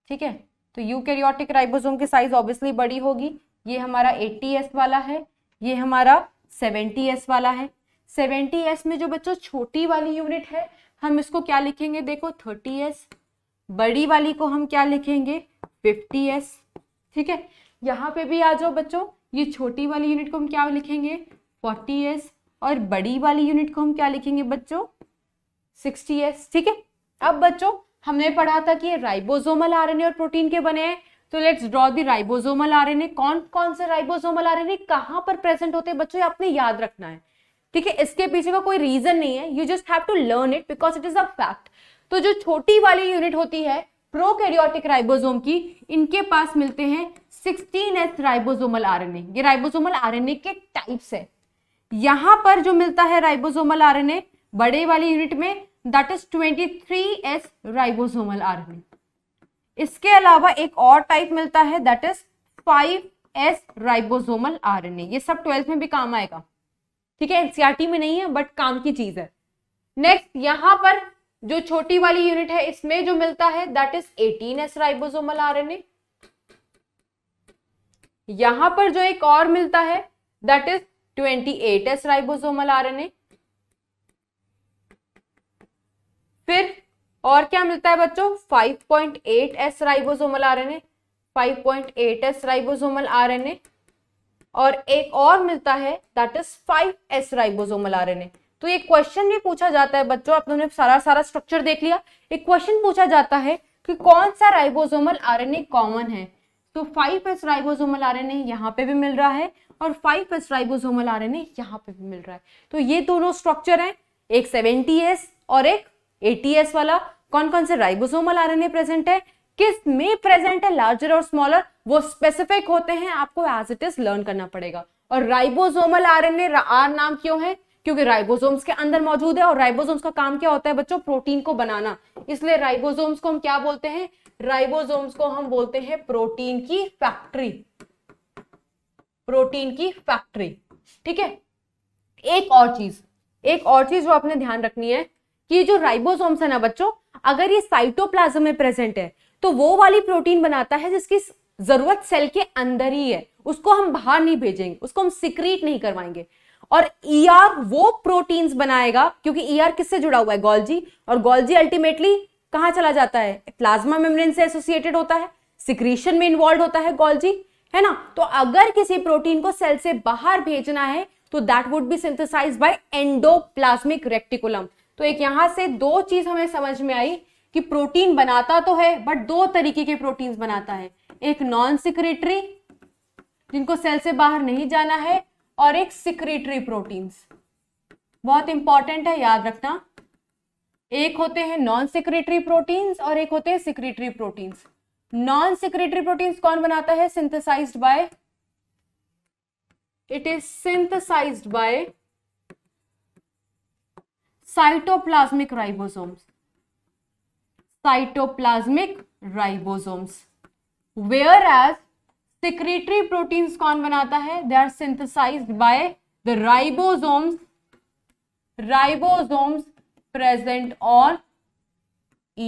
ठीक है तो यूकैरियोटिक राइबोसोम की साइज ऑब्वियसली बड़ी होगी ये हमारा 80s वाला है ये हमारा 70s वाला है 70s में जो बच्चों छोटी वाली यूनिट है हम इसको क्या लिखेंगे देखो 30s बड़ी वाली को हम क्या लिखेंगे 50s ठीक है यहाँ पे भी आ जाओ बच्चों ये छोटी वाली यूनिट को हम क्या लिखेंगे 40s और बड़ी वाली यूनिट को हम क्या लिखेंगे बच्चों 60s ठीक है अब बच्चों हमने पढ़ा था कि ये राइबोसोमल आरएनए और प्रोटीन के बने हैं तो let's draw the ribosomal RNA कौन कौन से राइबोसोमल आरएनए कहां पर प्रेजेंट होते हैं बच्चों ये आपने याद रखना है ठीक है इसके पीछे का कोई रीजन नहीं है you just have to learn it because it is a fact तो जो छोटी वाली यूनिट होती है प्रोकैरियोटिक राइबोसोम की इनके पास मिलते हैं सिक्सटीन एस राइबोसोमल आरएनए ये राइबोसोमल आरएनए के टाइप्स है यहां पर जो मिलता है राइबोसोमल आरएनए बड़े वाली यूनिट में that is 23 S ribosomal RNA इसके अलावा एक और टाइप मिलता है that is 5 S ribosomal RNA ये सब ट्वेल्थ में भी काम आएगा ठीक है एनसीईआरटी e में नहीं है बट काम की चीज है नेक्स्ट यहां पर जो छोटी वाली यूनिट है इसमें जो मिलता है that is 18 S ribosomal RNA यहां पर जो एक और मिलता है that is 28 S ribosomal RNA फिर और क्या मिलता है बच्चों 5.8 S ribosomal point 5.8 S ribosomal RNA और एक और मिलता है that is 5 S ribosomal RNA तो ये क्वेश्चन भी पूछा जाता है बच्चों आप लोगों ने सारा सारा स्ट्रक्चर देख लिया एक क्वेश्चन पूछा जाता है कि कौन सा राइबोसोमल आर कॉमन है तो फाइव एस राइबोसोमल आरएनए यहाँ पे भी मिल रहा है और फाइव एस राइबोसोमल आरएनए यहाँ पे भी मिल रहा है तो ये दोनों स्ट्रक्चर हैं एक सेवेंटी एस और एक एटीएस वाला कौन कौन से राइबोसोमल आरएनए प्रेजेंट है किस में प्रेजेंट है लार्जर और स्मॉलर वो स्पेसिफिक होते हैं आपको एज इट इज लर्न करना पड़ेगा और राइबोसोमल आरएनए आर नाम क्यों है क्योंकि राइबोसोम्स के अंदर मौजूद है और राइबोसोम्स का काम क्या होता है बच्चों प्रोटीन को बनाना इसलिए राइबोसोम्स को हम क्या बोलते हैं राइबोसोम्स को हम बोलते हैं प्रोटीन की फैक्ट्री प्रोटीन की फैक्ट्री ठीक है एक और चीज एक और चीज जो आपने ध्यान रखनी है ये जो राइबोसोम्स है ना बच्चों अगर ये साइटोप्लाज्म में प्रेजेंट है तो वो वाली प्रोटीन बनाता है जिसकी जरूरत सेल के अंदर ही है उसको हम बाहर नहीं भेजेंगे उसको हम सिक्रीट नहीं करवाएंगे और ईआर e ER वो प्रोटीन्स बनाएगा क्योंकि ईआर e ER किससे जुड़ा हुआ है गोल्जी और गोल्जी अल्टीमेटली कहा चला जाता है प्लाज्मा मेम्ब्रेन से एसोसिएटेड होता है सिक्रीशन में इन्वॉल्व होता है गोल्जी है ना तो अगर किसी प्रोटीन को सेल से बाहर भेजना है तो that would be synthesize by endoplasmic reticulum तो एक यहां से दो चीज़ हमें समझ में आई कि प्रोटीन बनाता तो है बट दो तरीके के प्रोटीन्स बनाता है एक नॉन सिक्रेटरी जिनको सेल से बाहर नहीं जाना है और एक सिक्रेटरी प्रोटीन्स बहुत इंपॉर्टेंट है याद रखना एक होते हैं नॉन सिक्रेटरी प्रोटीन्स और एक होते हैं secretory proteins non secretory proteins कौन बनाता है synthesized by it is synthesized by cytoplasmic ribosomes cytoplasmic ribosomes whereas secretory proteins कौन बनाता है they are synthesized by the ribosomes ribosomes present on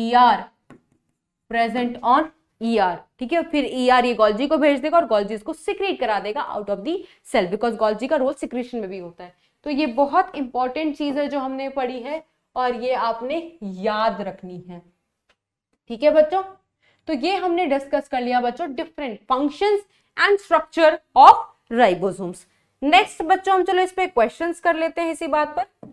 ER present on ER ठीक है फिर ER e ये गोल्जी को भेज देगा और गोल्जी इसको सिक्रेट करा देगा out of the cell because Golgi का रोल सिक्रेशन में भी होता है तो ये बहुत इंपॉर्टेंट चीज़ है जो हमने पढ़ी है और ये आपने याद रखनी है ठीक है बच्चों तो ये हमने डिस्कस कर लिया बच्चों different functions and structure of ribosomes next बच्चों हम चलो इस पे क्वेश्चंस कर लेते हैं इसी बात पर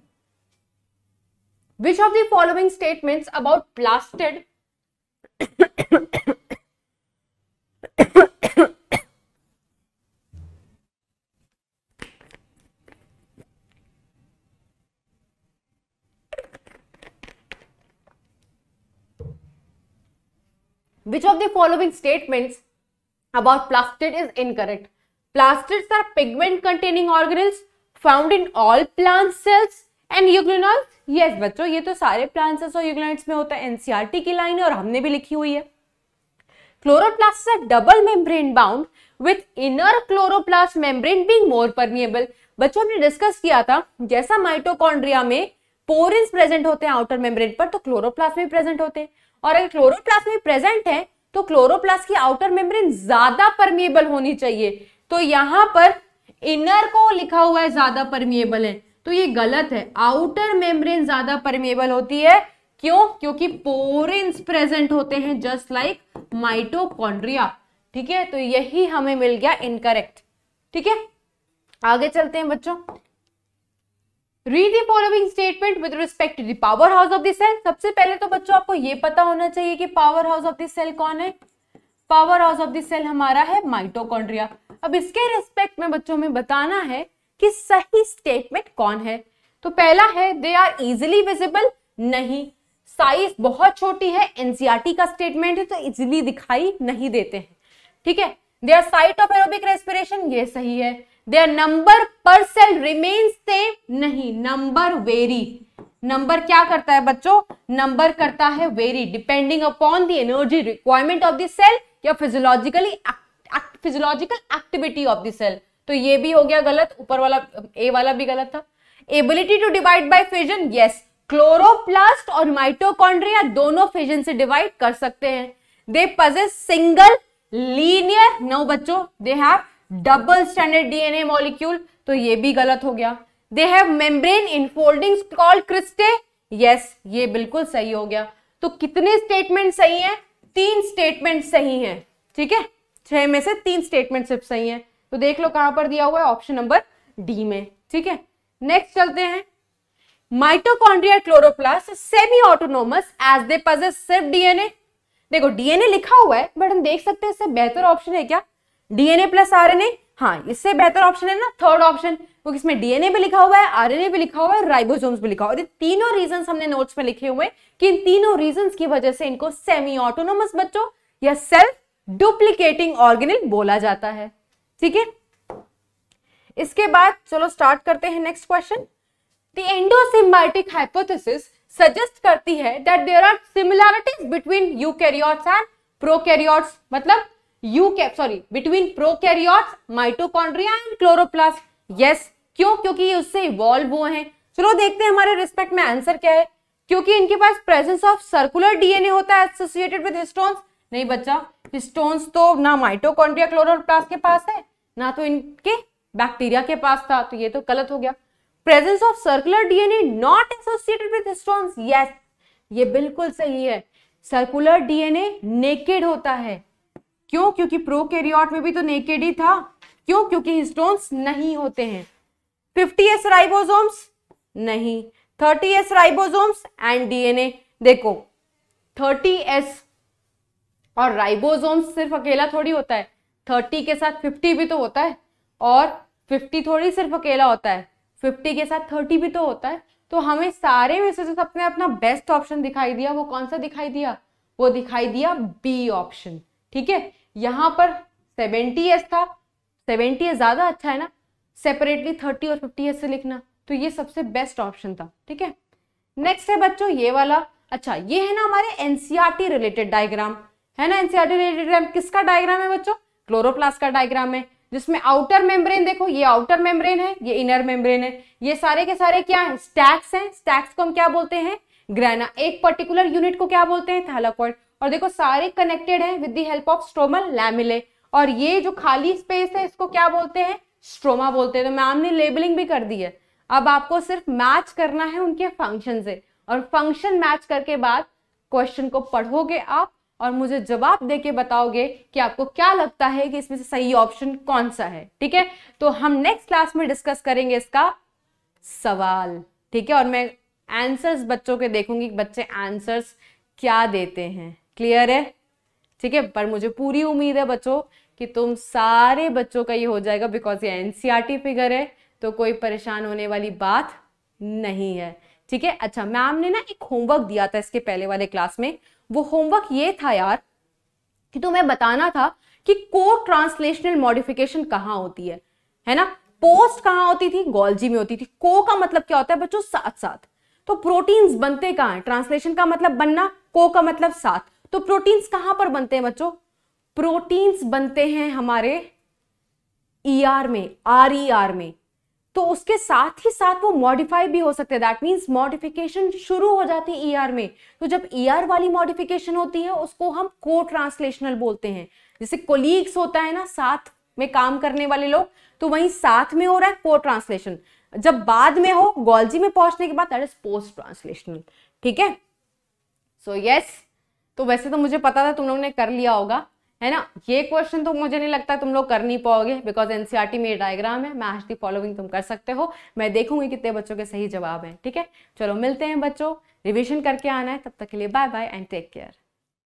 which of the following statements about plastid Which of the following statements about plastid is incorrect? Plastids are pigment containing organelles found in all plant cells and euglenoids yes बच्चों ये तो सारे प्लांट्स और यूग्लिनाइट्स में होता है एनसीईआरटी e की line है और हमने भी लिखी हुई है chloroplast are double membrane bound with inner chloroplast membrane being more permeable बच्चों हमने डिस्कस किया था जैसा माइटोकॉन्ड्रिया में पोरिन्स प्रेजेंट होते हैं आउटर मेम्ब्रेन पर तो क्लोरोप्लास्ट में प्रेजेंट होते हैं और अगर क्लोरोप्लास्ट में प्रेजेंट है तो क्लोरोप्लास्ट की आउटर मेम्ब्रेन ज्यादा परमिएबल होनी चाहिए तो यहां पर इनर को लिखा हुआ है ज्यादा परमिएबल है तो ये गलत है आउटर मेम्ब्रेन ज्यादा परमिएबल होती है क्यों क्योंकि पोरेंस प्रेजेंट होते हैं जस्ट लाइक माइटोकॉन्ड्रिया ठीक है तो यही हमें मिल गया इनकरेक्ट ठीक है आगे चलते हैं बच्चों read the following statement with respect to the power house of the cell सबसे पहले तो बच्चों आपको ये पता होना चाहिए कि power house of the cell कौन है power house of the cell हमारा है माइटोकॉन्ड्रिया अब इसके रिस्पेक्ट में बच्चों में बताना है कि सही स्टेटमेंट कौन है तो पहला है दे आर इजिली विजिबल नहीं साइज बहुत छोटी है एनसीआरटी का स्टेटमेंट है तो इजिली दिखाई नहीं देते हैं ठीक है they are site of aerobic respiration ये सही है देयर नंबर पर सेल रिमेन सेम नहीं नंबर वेरी नंबर क्या करता है बच्चों नंबर करता है vary depending upon the energy requirement of the cell या physiologically physiological activity of the cell तो ये भी हो गया गलत ऊपर वाला ए वाला भी गलत था ability to divide by fission yes chloroplast और माइटोकॉन्ड्रिया दोनों फिजन से डिवाइड कर सकते हैं they possess single linear no बच्चों they have double stranded DNA molecule तो ये भी गलत हो गया they have membrane folding called cristae yes ये बिल्कुल सही हो गया तो कितने स्टेटमेंट सही हैं तीन स्टेटमेंट सही हैं ठीक है छह में से तीन स्टेटमेंट सिर्फ सही हैं तो देख लो कहां पर दिया हुआ है ऑप्शन नंबर डी में ठीक है नेक्स्ट चलते हैं mitochondria chloroplast semi autonomous as they possess सिर्फ डीएनए देखो डीएनए लिखा हुआ है बट हम देख सकते हैं इससे बेहतर ऑप्शन है क्या डीएनए प्लस आरएनए हाँ इससे बेहतर ऑप्शन है ना थर्ड ऑप्शन क्योंकि इसमें डीएनए भी लिखा हुआ है आरएनए भी लिखा हुआ है राइबोसोम्स भी लिखा हुआ है और तीनों रीजन हमने नोट्स में लिखे हुए कि इन तीनों रीजन की वजह से इनको सेमी ऑटोनोमस बच्चों या सेल्फ डुप्लीकेटिंग ऑर्गेनिल बोला जाता है ठीक है इसके बाद चलो स्टार्ट करते हैं next question the endosymbiotic hypothesis suggest करती है that there are similarities between eukaryotes and prokaryotes मतलब you cap sorry between prokaryotes mitochondria and chloroplast yes क्यों क्योंकि ये उससे इवॉल्व हुए हैं चलो देखते हैं हमारे रिस्पेक्ट में आंसर क्या है क्योंकि इनके पास प्रेजेंस ऑफ सर्कुलर डीएनए होता है एसोसिएटेड विद हिस्टोन्स नहीं बच्चा हिस्टोन्स तो ना माइटोकॉन्ड्रिया क्लोरोप्लास्ट के पास है ना तो इनके बैक्टीरिया के पास था तो ये तो गलत हो गया presence of circular DNA not associated with histones yes ये बिल्कुल सही है सर्कुलर डीएनए नेकेड होता है क्यों क्योंकि प्रोकैरियोट में भी तो नेकेड ही था क्यों क्योंकि हिस्टोन्स नहीं होते हैं फिफ्टी एस राइबोसोम्स नहीं thirty S ribosomes and DNA देखो थर्टी एस और राइबोसोम्स सिर्फ अकेला थोड़ी होता है थर्टी के साथ फिफ्टी भी तो होता है और फिफ्टी थोड़ी सिर्फ अकेला होता है फिफ्टी के साथ थर्टी भी तो होता है तो हमें सारे में से जो अपने अपना बेस्ट ऑप्शन दिखाई दिया वो कौन सा दिखाई दिया वो दिखाई दिया बी ऑप्शन ठीक है यहाँ पर सेवेंटी एस था सेवेंटी एस ज़्यादा अच्छा है ना सेपरेटली थर्टी और फिफ्टी एस से लिखना तो ये सबसे बेस्ट ऑप्शन था ठीक है नेक्स्ट है बच्चों ये वाला अच्छा ये है ना हमारे एनसीआरटी रिलेटेड डायग्राम है ना एनसीआरटी रिलेटेड डायग्राम किसका डायग्राम है बच्चों क्लोरोप्लास्ट का डायग्राम है जिसमें आउटर मेम्ब्रेन देखो ये आउटर मेम्ब्रेन है ये इनर मेम्ब्रेन है ये सारे के सारे क्या है स्टैक्स हैं स्टैक्स को हम क्या बोलते हैं ग्रेना एक पर्टिकुलर यूनिट को क्या बोलते हैं थैलाकॉइड और देखो सारे कनेक्टेड हैं with the help of stromal lamellae और ये जो खाली स्पेस है इसको क्या बोलते हैं स्ट्रोमा बोलते हैं तो मैम ने लेबलिंग भी कर दी है अब आपको सिर्फ मैच करना है उनके फंक्शन से और फंक्शन मैच करके बाद क्वेश्चन को पढ़ोगे आप और मुझे जवाब देके बताओगे कि आपको क्या लगता है कि इसमें से सही ऑप्शन कौन सा है ठीक है तो हम नेक्स्ट क्लास में डिस्कस करेंगे इसका सवाल ठीक है और मैं आंसर्स बच्चों के देखूंगी बच्चे आंसर्स क्या देते हैं क्लियर है ठीक है पर मुझे पूरी उम्मीद है बच्चों कि तुम सारे बच्चों का ये हो जाएगा बिकॉज ये एनसीईआरटी फिगर e है तो कोई परेशान होने वाली बात नहीं है ठीक है अच्छा मैम ने ना एक होमवर्क दिया था इसके पहले वाले क्लास में वो होमवर्क ये था यार कि तुम्हें बताना था कि को ट्रांसलेशनल मॉडिफिकेशन कहाँ होती है है ना पोस्ट कहाँ होती थी गोल्जी में होती थी को का मतलब क्या होता है बच्चों साथ साथ तो प्रोटीन्स बनते कहाँ हैं ट्रांसलेशन का मतलब बनना को का मतलब साथ तो प्रोटीन्स कहां पर बनते हैं बच्चों प्रोटीन्स बनते हैं हमारे ईआर e ER में आर ई आर में तो उसके साथ ही साथ वो मॉडिफाई भी हो सकते हैं दैट मीन्स मॉडिफिकेशन शुरू हो जाती है ER में तो जब ER वाली मॉडिफिकेशन होती है उसको हम को ट्रांसलेशनल बोलते हैं जैसे कोलीग्स होता है ना साथ में काम करने वाले लोग तो वहीं साथ में हो रहा है को ट्रांसलेशन जब बाद में हो गोल्जी में पहुंचने के बाद दैट इज पोस्ट ट्रांसलेशनल ठीक है सो यस तो वैसे तो मुझे पता था तुम लोग ने कर लिया होगा है ना ये क्वेश्चन तो मुझे नहीं लगता तुम लोग कर नहीं पाओगे बिकॉज एनसीआरटी e में डायग्राम है आज दी फॉलोइंग तुम कर सकते हो मैं देखूंगी कितने बच्चों के सही जवाब हैं ठीक है चलो मिलते हैं बच्चों रिविजन करके आना है तब तक के लिए bye bye and take care